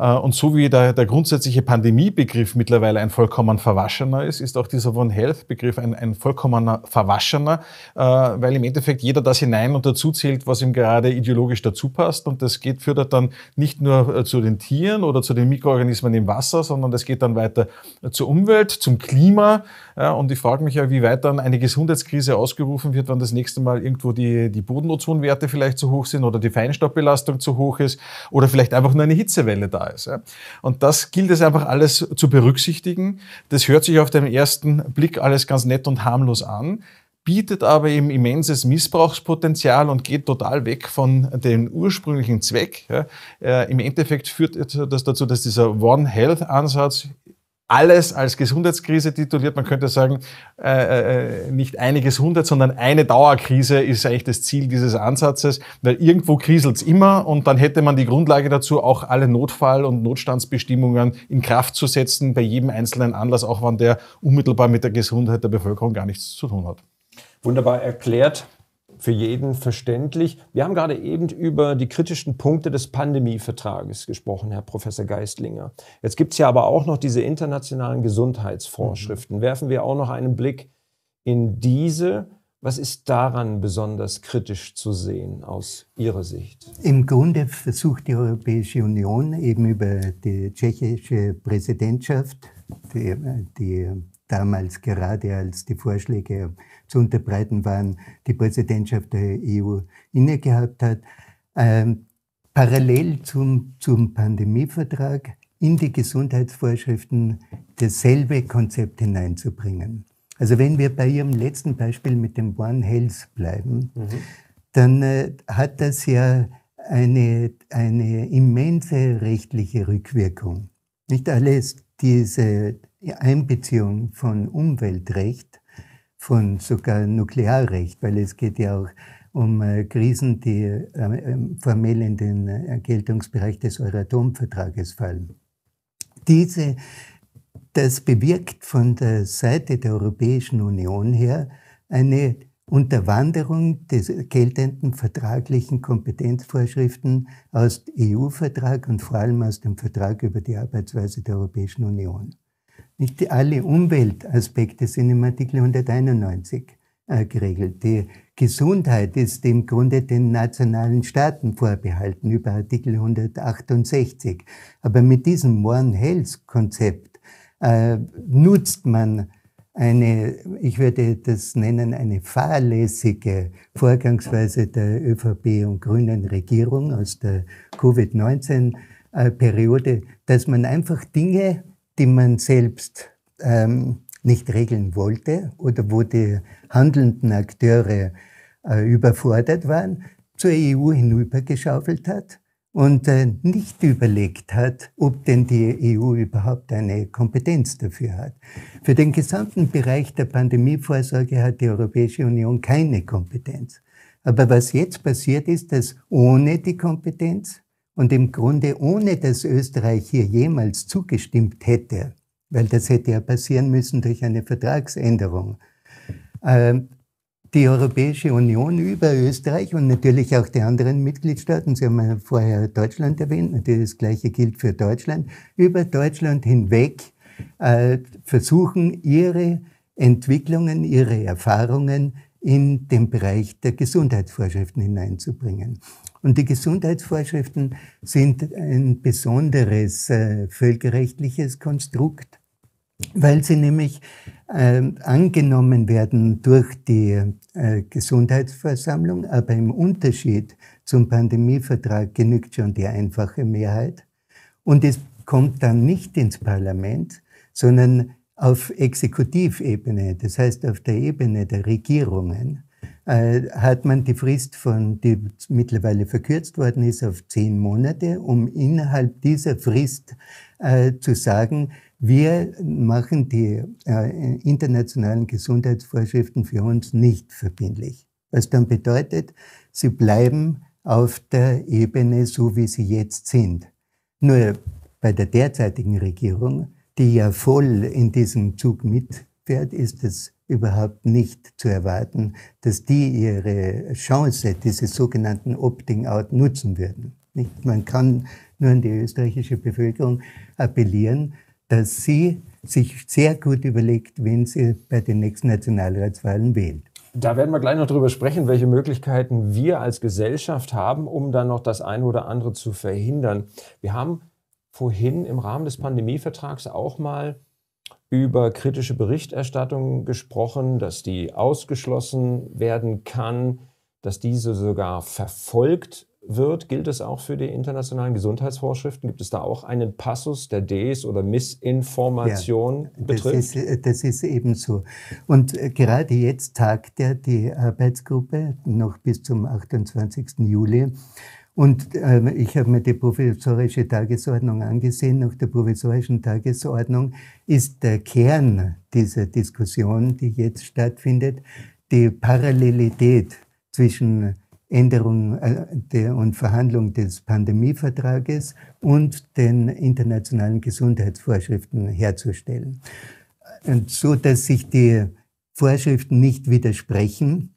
Speaker 3: Äh, und so wie der, der grundsätzliche Pandemiebegriff mittlerweile ein vollkommen verwaschener ist, ist auch dieser One Health-Begriff ein, ein vollkommener verwaschener, äh, weil im Endeffekt jeder das hinein und dazu zählt, was ihm gerade ideologisch dazu passt. Und das geht, führt dann nicht nur äh, zu den Tieren oder zu den Mikroorganismen im Wasser, sondern das geht dann weiter zur Umwelt, zum Klima. Ja, und ich frage mich ja, wie weit dann eine Gesundheitskrise ausgerufen wird, wenn das nächste Mal irgendwo die, die Bodenozonwerte vielleicht zu hoch sind oder die Feinstaubbelastung zu hoch ist oder vielleicht einfach nur eine Hitzewelle da ist. Ja. Und das gilt es einfach alles zu berücksichtigen. Das hört sich auf den ersten Blick alles ganz nett und harmlos an bietet aber eben immenses Missbrauchspotenzial und geht total weg von dem ursprünglichen Zweck. Ja, äh, Im Endeffekt führt das dazu, dass dieser One Health Ansatz alles als Gesundheitskrise tituliert. Man könnte sagen, äh, äh, nicht eine Gesundheit, sondern eine Dauerkrise ist eigentlich das Ziel dieses Ansatzes, weil irgendwo kriselt's immer und dann hätte man die Grundlage dazu, auch alle Notfall- und Notstandsbestimmungen in Kraft zu setzen, bei jedem einzelnen Anlass, auch wenn der unmittelbar mit der Gesundheit der Bevölkerung gar nichts zu tun hat. Wunderbar erklärt für jeden verständlich.
Speaker 1: Wir haben gerade eben über die kritischen Punkte des Pandemievertrages gesprochen, Herr Professor Geistlinger. Jetzt gibt es ja aber auch noch diese internationalen Gesundheitsvorschriften. Mhm. Werfen wir auch noch einen Blick in diese. Was ist daran besonders kritisch zu sehen aus Ihrer Sicht?
Speaker 2: Im Grunde versucht die Europäische Union eben über die tschechische Präsidentschaft, die, die damals gerade als die Vorschläge zu unterbreiten waren, die Präsidentschaft der EU innegehabt hat. Ähm, parallel zum, zum Pandemievertrag in die Gesundheitsvorschriften dasselbe Konzept hineinzubringen. Also wenn wir bei Ihrem letzten Beispiel mit dem One Health bleiben, mhm. dann äh, hat das ja eine, eine immense rechtliche Rückwirkung. Nicht alles diese Einbeziehung von Umweltrecht von sogar Nuklearrecht, weil es geht ja auch um äh, Krisen, die ähm, ähm, formell in den Geltungsbereich äh, des Euratomvertrages fallen. Diese, das bewirkt von der Seite der Europäischen Union her eine Unterwanderung des geltenden vertraglichen Kompetenzvorschriften aus EU-Vertrag e und vor allem aus dem Vertrag über die Arbeitsweise der Europäischen Union. Nicht alle Umweltaspekte sind im Artikel 191 äh, geregelt. Die Gesundheit ist im Grunde den nationalen Staaten vorbehalten über Artikel 168. Aber mit diesem One Health Konzept äh, nutzt man eine, ich würde das nennen, eine fahrlässige Vorgangsweise der ÖVP und grünen Regierung aus der Covid-19-Periode, äh, dass man einfach Dinge die man selbst ähm, nicht regeln wollte oder wo die handelnden Akteure äh, überfordert waren, zur EU hinübergeschaufelt hat und äh, nicht überlegt hat, ob denn die EU überhaupt eine Kompetenz dafür hat. Für den gesamten Bereich der Pandemievorsorge hat die Europäische Union keine Kompetenz. Aber was jetzt passiert ist, dass ohne die Kompetenz und im Grunde, ohne dass Österreich hier jemals zugestimmt hätte, weil das hätte ja passieren müssen durch eine Vertragsänderung, ähm, die Europäische Union über Österreich und natürlich auch die anderen Mitgliedstaaten, Sie haben ja vorher Deutschland erwähnt, natürlich das Gleiche gilt für Deutschland, über Deutschland hinweg äh, versuchen, ihre Entwicklungen, ihre Erfahrungen in den Bereich der Gesundheitsvorschriften hineinzubringen. Und die Gesundheitsvorschriften sind ein besonderes äh, völkerrechtliches Konstrukt, weil sie nämlich äh, angenommen werden durch die äh, Gesundheitsversammlung, aber im Unterschied zum Pandemievertrag genügt schon die einfache Mehrheit. Und es kommt dann nicht ins Parlament, sondern auf Exekutivebene, das heißt auf der Ebene der Regierungen. Äh, hat man die Frist, von, die mittlerweile verkürzt worden ist, auf zehn Monate, um innerhalb dieser Frist äh, zu sagen, wir machen die äh, internationalen Gesundheitsvorschriften für uns nicht verbindlich. Was dann bedeutet, sie bleiben auf der Ebene so, wie sie jetzt sind. Nur bei der derzeitigen Regierung, die ja voll in diesem Zug mitfährt, ist es überhaupt nicht zu erwarten, dass die ihre Chance diese sogenannten Opting-out nutzen würden. Nicht? Man kann nur an die österreichische Bevölkerung appellieren, dass sie sich sehr gut überlegt, wen sie bei den nächsten Nationalratswahlen wählt.
Speaker 1: Da werden wir gleich noch drüber sprechen, welche Möglichkeiten wir als Gesellschaft haben, um dann noch das eine oder andere zu verhindern. Wir haben vorhin im Rahmen des Pandemievertrags auch mal über kritische Berichterstattung gesprochen, dass die ausgeschlossen werden kann, dass diese sogar verfolgt wird. Gilt es auch für die internationalen Gesundheitsvorschriften? Gibt es da auch einen Passus, der Des- oder Missinformation ja, betrifft? Das
Speaker 2: ist, das ist eben so. Und äh, gerade jetzt tagt ja die Arbeitsgruppe noch bis zum 28. Juli. Und äh, ich habe mir die provisorische Tagesordnung angesehen. Nach der provisorischen Tagesordnung ist der Kern dieser Diskussion, die jetzt stattfindet, die Parallelität zwischen Änderung äh, und Verhandlung des Pandemievertrages und den internationalen Gesundheitsvorschriften herzustellen. Und so dass sich die Vorschriften nicht widersprechen,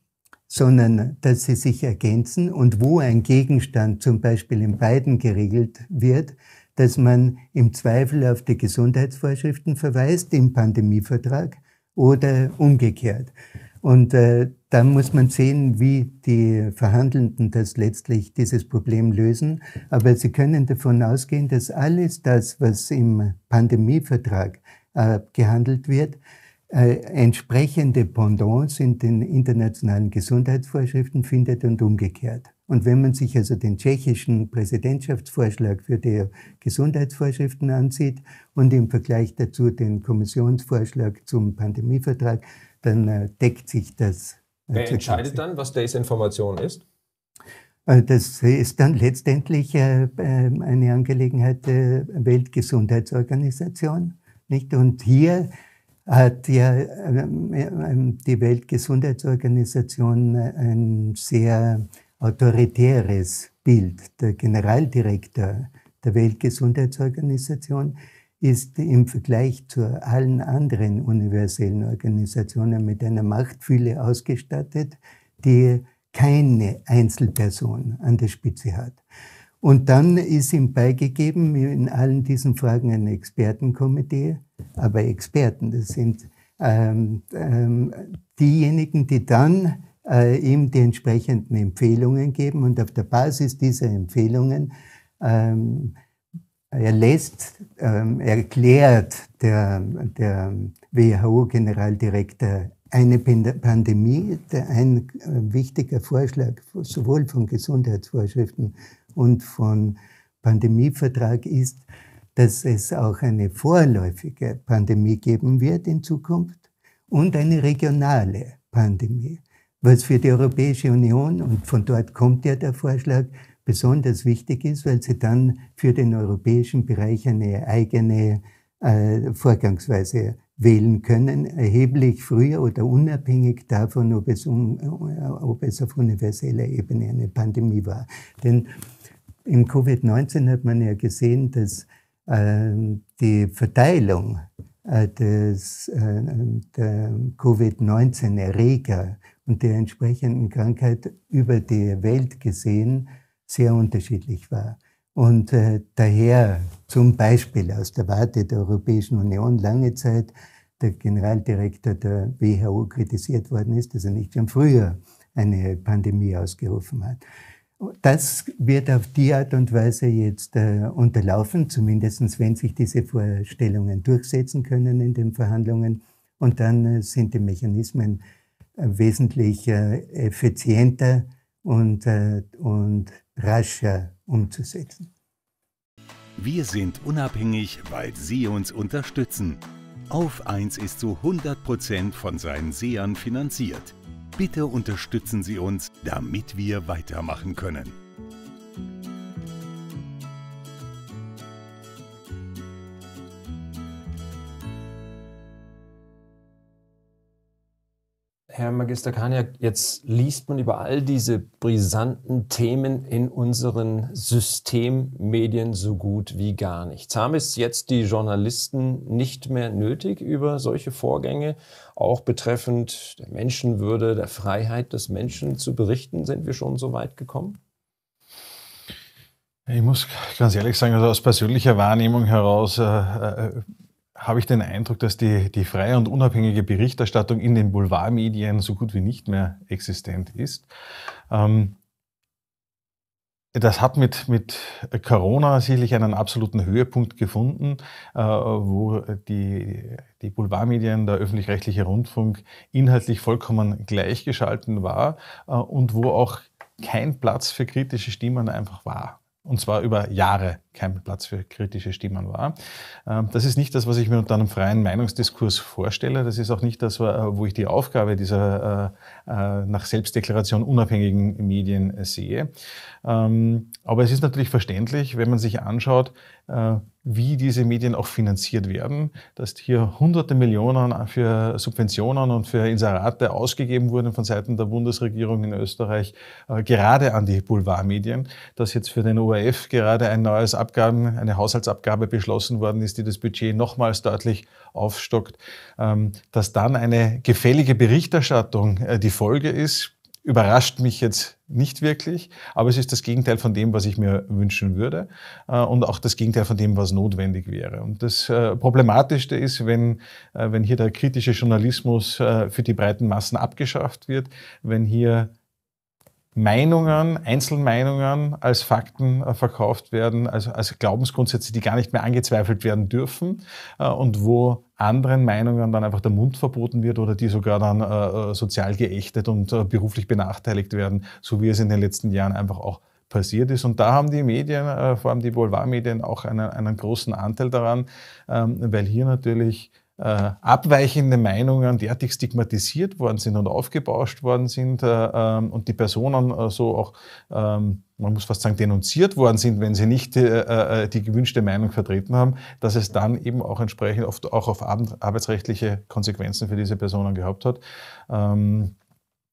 Speaker 2: sondern dass sie sich ergänzen und wo ein Gegenstand zum Beispiel in beiden geregelt wird, dass man im Zweifel auf die Gesundheitsvorschriften verweist im Pandemievertrag oder umgekehrt. Und äh, da muss man sehen, wie die Verhandelnden das letztlich dieses Problem lösen. Aber sie können davon ausgehen, dass alles das, was im Pandemievertrag äh, gehandelt wird, äh, entsprechende Pendants in den internationalen Gesundheitsvorschriften findet und umgekehrt. Und wenn man sich also den tschechischen Präsidentschaftsvorschlag für die Gesundheitsvorschriften ansieht und im Vergleich dazu den Kommissionsvorschlag zum Pandemievertrag, dann äh, deckt sich das. Äh, Wer entscheidet
Speaker 1: dann, was Desinformation ist?
Speaker 2: Äh, das ist dann letztendlich äh, äh, eine Angelegenheit der Weltgesundheitsorganisation. Nicht? Und hier der ähm, ähm, die Weltgesundheitsorganisation äh, ein sehr autoritäres Bild. Der Generaldirektor der Weltgesundheitsorganisation ist im Vergleich zu allen anderen universellen Organisationen mit einer Machtfülle ausgestattet, die keine Einzelperson an der Spitze hat. Und dann ist ihm beigegeben, in allen diesen Fragen ein Expertenkomitee. Aber Experten, das sind ähm, ähm, diejenigen, die dann äh, ihm die entsprechenden Empfehlungen geben. Und auf der Basis dieser Empfehlungen ähm, er ähm, erklärt der, der WHO-Generaldirektor eine Pandemie, ein äh, wichtiger Vorschlag sowohl von Gesundheitsvorschriften und von Pandemievertrag ist, dass es auch eine vorläufige Pandemie geben wird in Zukunft und eine regionale Pandemie, was für die Europäische Union, und von dort kommt ja der Vorschlag, besonders wichtig ist, weil sie dann für den europäischen Bereich eine eigene äh, Vorgangsweise wählen können, erheblich früher oder unabhängig davon, ob es, um, äh, ob es auf universeller Ebene eine Pandemie war. Denn im Covid-19 hat man ja gesehen, dass ähm, die Verteilung äh, des, äh, Covid-19-Erreger und der entsprechenden Krankheit über die Welt gesehen sehr unterschiedlich war. Und äh, daher zum Beispiel aus der Warte der Europäischen Union lange Zeit der Generaldirektor der WHO kritisiert worden ist, dass er nicht schon früher eine Pandemie ausgerufen hat das wird auf die Art und Weise jetzt äh, unterlaufen, zumindest wenn sich diese Vorstellungen durchsetzen können in den Verhandlungen. Und dann äh, sind die Mechanismen äh, wesentlich äh, effizienter und, äh, und rascher umzusetzen.
Speaker 1: Wir sind unabhängig, weil Sie uns unterstützen. Auf 1 ist zu 100% Prozent von seinen Sehern finanziert. Bitte unterstützen Sie uns, damit wir weitermachen können. Herr Magister Kaniak, jetzt liest man über all diese brisanten Themen in unseren Systemmedien so gut wie gar nichts. Haben es jetzt die Journalisten nicht mehr nötig, über solche Vorgänge auch betreffend der Menschenwürde, der Freiheit des Menschen zu berichten? Sind wir schon so weit gekommen?
Speaker 3: Ich muss ganz ehrlich sagen, also aus persönlicher Wahrnehmung heraus äh, äh, habe ich den Eindruck, dass die, die freie und unabhängige Berichterstattung in den Boulevardmedien so gut wie nicht mehr existent ist. Ähm, das hat mit, mit Corona sicherlich einen absoluten Höhepunkt gefunden, äh, wo die, die Boulevardmedien, der öffentlich-rechtliche Rundfunk inhaltlich vollkommen gleichgeschalten war äh, und wo auch kein Platz für kritische Stimmen einfach war und zwar über Jahre kein Platz für kritische Stimmen war. Ähm, das ist nicht das, was ich mir unter einem freien Meinungsdiskurs vorstelle. Das ist auch nicht das, äh, wo ich die Aufgabe dieser äh, äh, nach Selbstdeklaration unabhängigen Medien sehe. Ähm, aber es ist natürlich verständlich, wenn man sich anschaut, wie diese Medien auch finanziert werden, dass hier hunderte Millionen für Subventionen und für Inserate ausgegeben wurden von Seiten der Bundesregierung in Österreich, äh, gerade an die Boulevardmedien, dass jetzt für den ORF gerade ein neues Abgaben, eine Haushaltsabgabe beschlossen worden ist, die das Budget nochmals deutlich aufstockt, ähm, dass dann eine gefällige Berichterstattung äh, die Folge ist, überrascht mich jetzt nicht wirklich, aber es ist das Gegenteil von dem, was ich mir wünschen würde äh, und auch das Gegenteil von dem, was notwendig wäre. Und das äh, Problematischste ist, wenn, äh, wenn hier der kritische Journalismus für die breiten Massen abgeschafft wird, wenn hier Meinungen, Einzelmeinungen als Fakten verkauft werden, also als Glaubensgrundsätze, die gar nicht mehr angezweifelt werden dürfen und wo anderen Meinungen dann einfach der Mund verboten wird oder die sogar dann äh, äh, sozial geächtet und äh, beruflich benachteiligt werden, so wie es in den letzten Jahren einfach auch passiert ist. Und da haben die Medien, äh, vor allem die Boulevardmedien, auch einen, einen großen Anteil daran, ähm, weil hier natürlich äh, abweichende Meinungen derartig stigmatisiert worden sind und aufgebauscht worden sind äh, ähm, und die Personen äh, so auch ähm, man muss fast sagen, denunziert worden sind, wenn sie nicht äh, äh, äh, die gewünschte Meinung vertreten haben, dass es dann eben auch entsprechend oft auch auf arbeitsrechtliche Konsequenzen für diese Personen gehabt hat. Ähm,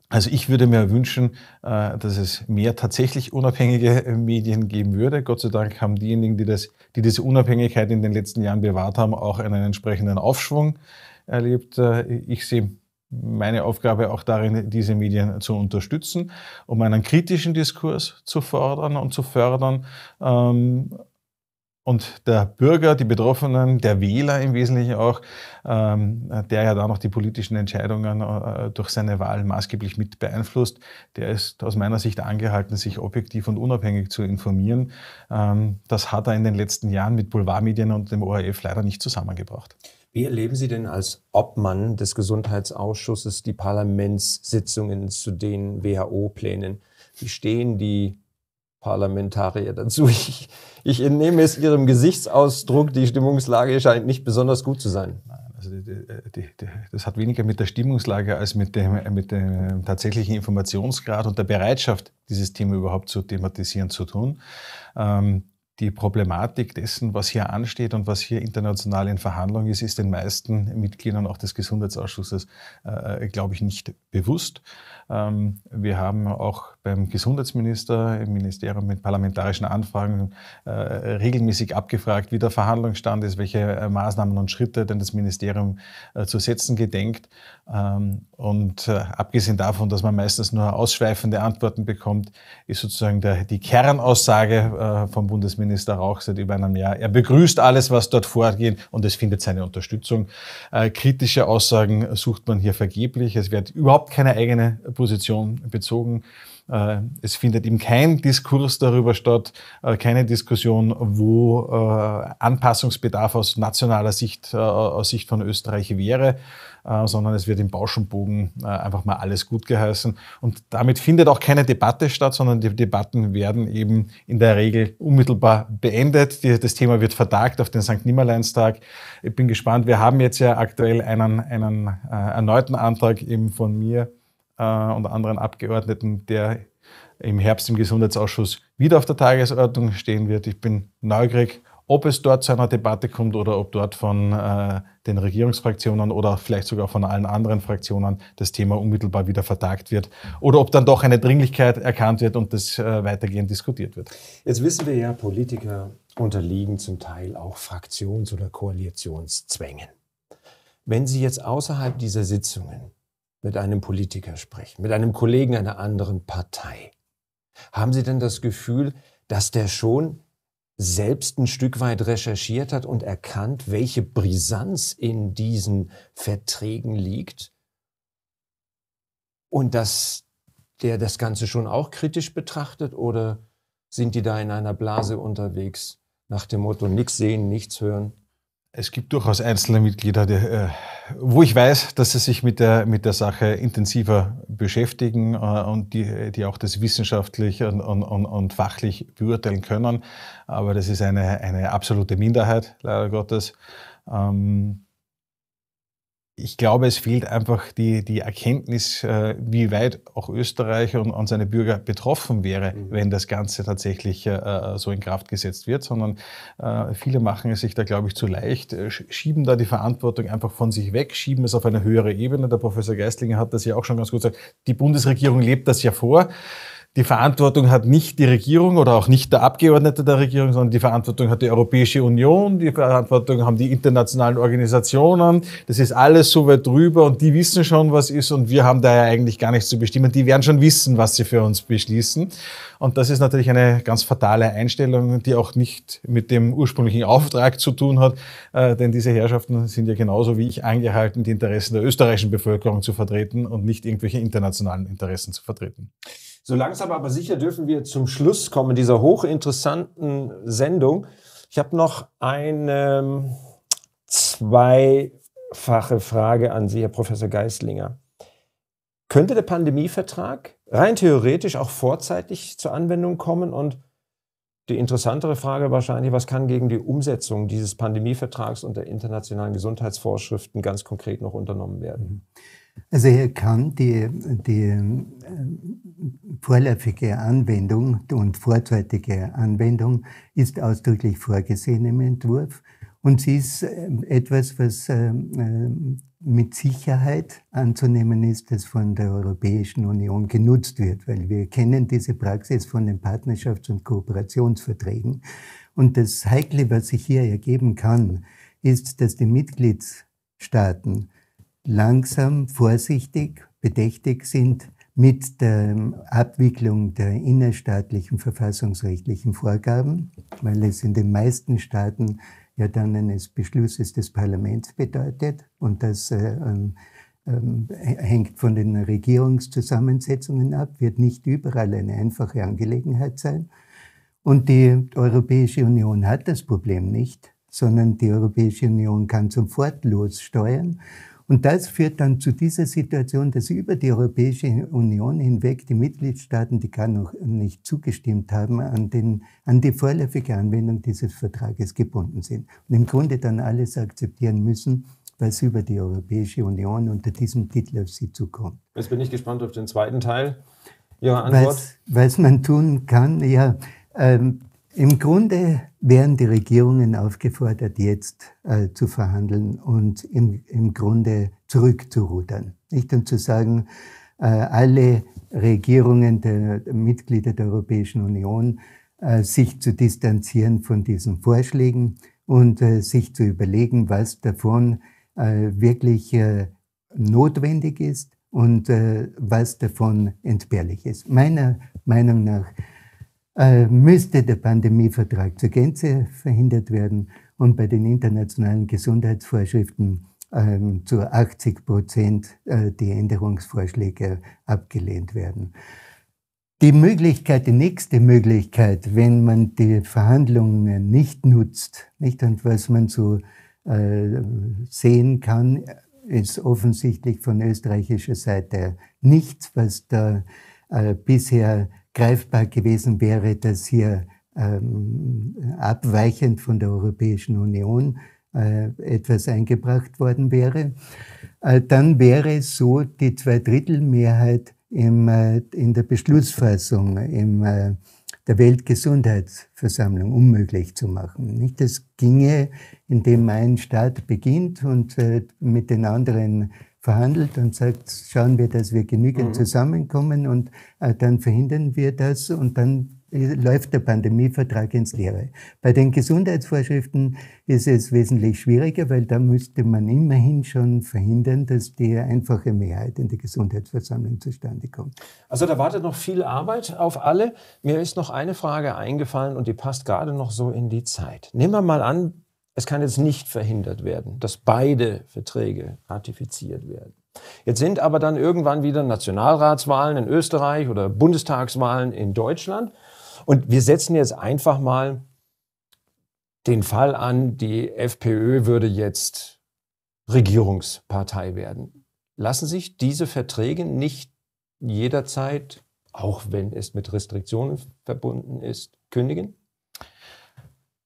Speaker 3: also ich würde mir wünschen, äh, dass es mehr tatsächlich unabhängige Medien geben würde. Gott sei Dank haben diejenigen, die, das, die diese Unabhängigkeit in den letzten Jahren bewahrt haben, auch einen entsprechenden Aufschwung erlebt. Ich sehe meine Aufgabe auch darin, diese Medien zu unterstützen, um einen kritischen Diskurs zu fordern und zu fördern. Ähm, und der Bürger, die Betroffenen, der Wähler im Wesentlichen auch, ähm, der ja da noch die politischen Entscheidungen äh, durch seine Wahl maßgeblich mit beeinflusst, der ist aus meiner Sicht angehalten, sich objektiv und unabhängig zu informieren. Ähm, das hat er in den letzten Jahren mit Boulevardmedien und dem ORF leider nicht zusammengebracht.
Speaker 1: Wie erleben Sie denn als Obmann des Gesundheitsausschusses die Parlamentssitzungen zu den WHO-Plänen? Wie stehen die Parlamentarier dazu? Ich, ich entnehme es Ihrem Gesichtsausdruck, die
Speaker 3: Stimmungslage scheint nicht besonders gut zu sein. Also die, die, die, das hat weniger mit der Stimmungslage als mit dem, mit dem tatsächlichen Informationsgrad und der Bereitschaft, dieses Thema überhaupt zu thematisieren, zu tun. Ähm, die Problematik dessen, was hier ansteht und was hier international in Verhandlung ist, ist den meisten Mitgliedern auch des Gesundheitsausschusses, äh, glaube ich, nicht bewusst. Ähm, wir haben auch beim Gesundheitsminister im Ministerium mit parlamentarischen Anfragen äh, regelmäßig abgefragt, wie der Verhandlungsstand ist, welche äh, Maßnahmen und Schritte denn das Ministerium äh, zu setzen gedenkt. Ähm, und äh, abgesehen davon, dass man meistens nur ausschweifende Antworten bekommt, ist sozusagen die Kernaussage äh, vom Bundesminister Rauch seit über einem Jahr. Er begrüßt alles, was dort vorgeht und es findet seine Unterstützung. Äh, kritische Aussagen sucht man hier vergeblich. Es wird überhaupt keine eigene Position bezogen. Äh, es findet eben kein Diskurs darüber statt, äh, keine Diskussion, wo äh, Anpassungsbedarf aus nationaler Sicht, aus Sicht von Österreich wäre, sondern es wird im Bauschenbogen einfach mal alles gut geheißen. Und damit findet auch keine Debatte statt, sondern die Debatten werden eben in der Regel unmittelbar beendet. Das Thema wird vertagt auf den St. Nimmerleinstag. Ich bin gespannt. Wir haben jetzt ja aktuell einen, einen erneuten Antrag eben von mir äh, und anderen Abgeordneten, der im Herbst im Gesundheitsausschuss wieder auf der Tagesordnung stehen wird. Ich bin neugierig, ob es dort zu einer Debatte kommt oder ob dort von äh, den Regierungsfraktionen oder vielleicht sogar von allen anderen Fraktionen das Thema unmittelbar wieder vertagt wird oder ob dann doch eine Dringlichkeit erkannt wird und das äh, weitergehend diskutiert wird.
Speaker 1: Jetzt wissen wir ja, Politiker unterliegen zum Teil auch Fraktions- oder Koalitionszwängen. Wenn Sie jetzt außerhalb dieser Sitzungen mit einem Politiker sprechen, mit einem Kollegen einer anderen Partei, haben Sie denn das Gefühl, dass der schon selbst ein Stück weit recherchiert hat und erkannt, welche Brisanz in diesen Verträgen liegt und dass der das Ganze schon auch kritisch betrachtet oder sind die da in einer Blase unterwegs nach dem Motto nichts sehen, nichts hören?
Speaker 3: Es gibt durchaus einzelne Mitglieder, die, äh, wo ich weiß, dass sie sich mit der, mit der Sache intensiver beschäftigen äh, und die, die auch das wissenschaftlich und, und, und fachlich beurteilen können. Aber das ist eine, eine absolute Minderheit, leider Gottes. Ähm, ich glaube, es fehlt einfach die, die Erkenntnis, äh, wie weit auch Österreich und, und seine Bürger betroffen wäre, mhm. wenn das Ganze tatsächlich äh, so in Kraft gesetzt wird, sondern äh, viele machen es sich da, glaube ich, zu leicht, äh, schieben da die Verantwortung einfach von sich weg, schieben es auf eine höhere Ebene. Der Professor Geistlinger hat das ja auch schon ganz gut gesagt. Die Bundesregierung lebt das ja vor die Verantwortung hat nicht die Regierung oder auch nicht der Abgeordnete der Regierung, sondern die Verantwortung hat die Europäische Union, die Verantwortung haben die internationalen Organisationen. Das ist alles so weit drüber und die wissen schon, was ist und wir haben daher eigentlich gar nichts zu bestimmen. Die werden schon wissen, was sie für uns beschließen. Und das ist natürlich eine ganz fatale Einstellung, die auch nicht mit dem ursprünglichen Auftrag zu tun hat, äh, denn diese Herrschaften sind ja genauso wie ich angehalten, die Interessen der österreichischen Bevölkerung zu vertreten und nicht irgendwelche internationalen Interessen zu vertreten.
Speaker 1: So langsam aber sicher dürfen wir zum Schluss kommen dieser hochinteressanten Sendung. Ich habe noch eine ähm, zweifache Frage an Sie, Herr Professor Geislinger. Könnte der Pandemievertrag rein theoretisch auch vorzeitig zur Anwendung kommen? Und die interessantere Frage wahrscheinlich, was kann gegen die Umsetzung dieses Pandemievertrags und der internationalen Gesundheitsvorschriften ganz konkret noch unternommen werden? Mhm.
Speaker 2: Also er kann die, die äh, vorläufige Anwendung und vorzeitige Anwendung ist ausdrücklich vorgesehen im Entwurf. Und sie ist äh, etwas, was äh, mit Sicherheit anzunehmen ist, dass von der Europäischen Union genutzt wird, weil wir kennen diese Praxis von den Partnerschafts- und Kooperationsverträgen. Und das Heikle, was sich hier ergeben kann, ist, dass die Mitgliedsstaaten langsam, vorsichtig, bedächtig sind mit der Abwicklung der innerstaatlichen verfassungsrechtlichen Vorgaben, weil es in den meisten Staaten ja dann eines Beschlusses des Parlaments bedeutet und das äh, äh, hängt von den Regierungszusammensetzungen ab, wird nicht überall eine einfache Angelegenheit sein. Und die Europäische Union hat das Problem nicht, sondern die Europäische Union kann zum Fortlos steuern und das führt dann zu dieser Situation, dass über die Europäische Union hinweg die Mitgliedstaaten, die gar noch nicht zugestimmt haben, an, den, an die vorläufige Anwendung dieses Vertrages gebunden sind. Und im Grunde dann alles akzeptieren müssen, was über die Europäische Union unter diesem Titel auf sie zukommt.
Speaker 1: Jetzt bin ich gespannt auf den zweiten Teil Ihrer Antwort. Was, was man
Speaker 2: tun kann, ja. Ähm, im Grunde wären die Regierungen aufgefordert, jetzt äh, zu verhandeln und im, im Grunde zurückzurudern. Nicht um zu sagen, äh, alle Regierungen der, der Mitglieder der Europäischen Union äh, sich zu distanzieren von diesen Vorschlägen und äh, sich zu überlegen, was davon äh, wirklich äh, notwendig ist und was davon entbehrlich ist. Meiner Meinung nach äh, müsste der Pandemievertrag zur Gänze verhindert werden und bei den internationalen Gesundheitsvorschriften ähm, zu 80 Prozent äh, die Änderungsvorschläge abgelehnt werden. Die Möglichkeit, die nächste Möglichkeit, wenn man die Verhandlungen nicht nutzt, nicht und was man so äh, sehen kann, ist offensichtlich von österreichischer Seite nichts, was da bisher greifbar gewesen wäre, dass hier ähm, abweichend von der Europäischen Union äh, etwas eingebracht worden wäre. Äh, dann wäre so die Zweidrittelmehrheit im, äh, in der Beschlussfassung im, äh, der Weltgesundheitsversammlung unmöglich zu machen. Nicht? Das ginge, indem ein Staat beginnt und äh, mit den anderen verhandelt und sagt, schauen wir, dass wir genügend mhm. zusammenkommen und äh, dann verhindern wir das und dann läuft der Pandemievertrag ins Leere. Bei den Gesundheitsvorschriften ist es wesentlich schwieriger, weil da müsste man immerhin schon verhindern, dass die einfache Mehrheit in der Gesundheitsversammlung zustande kommt.
Speaker 1: Also da wartet noch viel Arbeit auf alle. Mir ist noch eine Frage eingefallen und die passt gerade noch so in die Zeit. Nehmen wir mal
Speaker 2: an, es
Speaker 1: kann jetzt nicht verhindert werden, dass beide Verträge ratifiziert werden. Jetzt sind aber dann irgendwann wieder Nationalratswahlen in Österreich oder Bundestagswahlen in Deutschland. Und wir setzen jetzt einfach mal den Fall an, die FPÖ würde jetzt Regierungspartei werden. Lassen sich diese Verträge nicht jederzeit, auch wenn es mit Restriktionen
Speaker 3: verbunden ist, kündigen?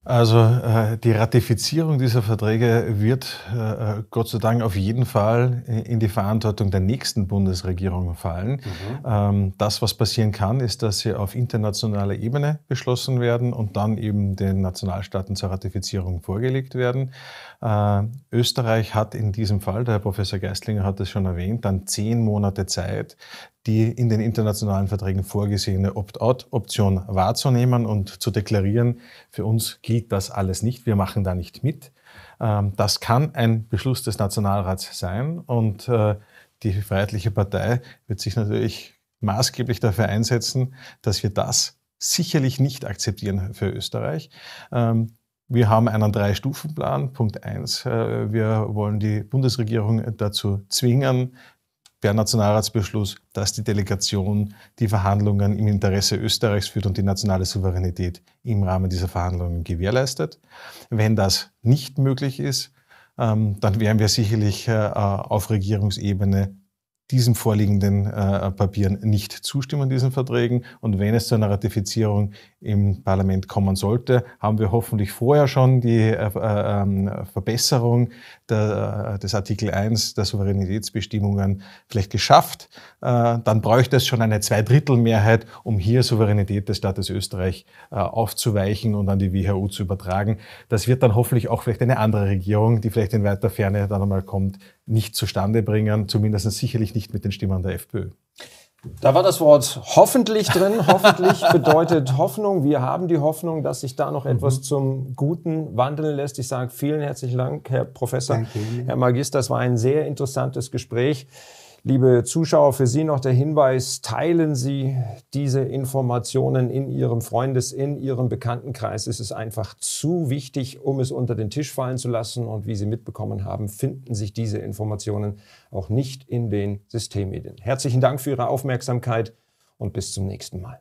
Speaker 3: Also äh, die Ratifizierung dieser Verträge wird äh, Gott sei Dank auf jeden Fall in die Verantwortung der nächsten Bundesregierung fallen. Mhm. Ähm, das, was passieren kann, ist, dass sie auf internationaler Ebene beschlossen werden und dann eben den Nationalstaaten zur Ratifizierung vorgelegt werden. Äh, Österreich hat in diesem Fall, der Herr Professor Geistlinger hat es schon erwähnt, dann zehn Monate Zeit, die in den internationalen Verträgen vorgesehene Opt-out-Option wahrzunehmen und zu deklarieren, für uns gilt das alles nicht, wir machen da nicht mit. Ähm, das kann ein Beschluss des Nationalrats sein und äh, die Freiheitliche Partei wird sich natürlich maßgeblich dafür einsetzen, dass wir das sicherlich nicht akzeptieren für Österreich. Ähm, wir haben einen Drei-Stufen-Plan. Punkt eins: äh, Wir wollen die Bundesregierung dazu zwingen, per Nationalratsbeschluss, dass die Delegation die Verhandlungen im Interesse Österreichs führt und die nationale Souveränität im Rahmen dieser Verhandlungen gewährleistet. Wenn das nicht möglich ist, ähm, dann werden wir sicherlich äh, äh, auf Regierungsebene diesen vorliegenden äh, Papieren nicht zustimmen, diesen Verträgen. Und wenn es zu einer Ratifizierung im Parlament kommen sollte, haben wir hoffentlich vorher schon die äh, äh, ähm, Verbesserung der, äh, des Artikel 1 der Souveränitätsbestimmungen vielleicht geschafft, äh, dann bräuchte es schon eine Zweidrittelmehrheit, um hier Souveränität des Staates Österreich äh, aufzuweichen und an die WHO zu übertragen. Das wird dann hoffentlich auch vielleicht eine andere Regierung, die vielleicht in weiter Ferne dann einmal kommt, nicht zustande bringen, zumindest sicherlich nicht mit den Stimmen der FPÖ.
Speaker 1: Da war das Wort hoffentlich drin. Hoffentlich [LAUGHS]
Speaker 3: bedeutet
Speaker 1: Hoffnung. Wir haben die Hoffnung, dass sich da noch etwas mhm. zum Guten wandeln lässt. Ich sage vielen herzlichen Dank, Herr Professor, Danke. Herr Magister. Das war ein sehr interessantes Gespräch. Liebe Zuschauer, für Sie noch der Hinweis, teilen Sie diese Informationen in Ihrem Freundes-, in Ihrem Bekanntenkreis. Es ist einfach zu wichtig, um es unter den Tisch fallen zu lassen. Und wie Sie mitbekommen haben, finden sich diese Informationen auch nicht in den Systemmedien. Herzlichen Dank für Ihre Aufmerksamkeit und bis zum nächsten Mal.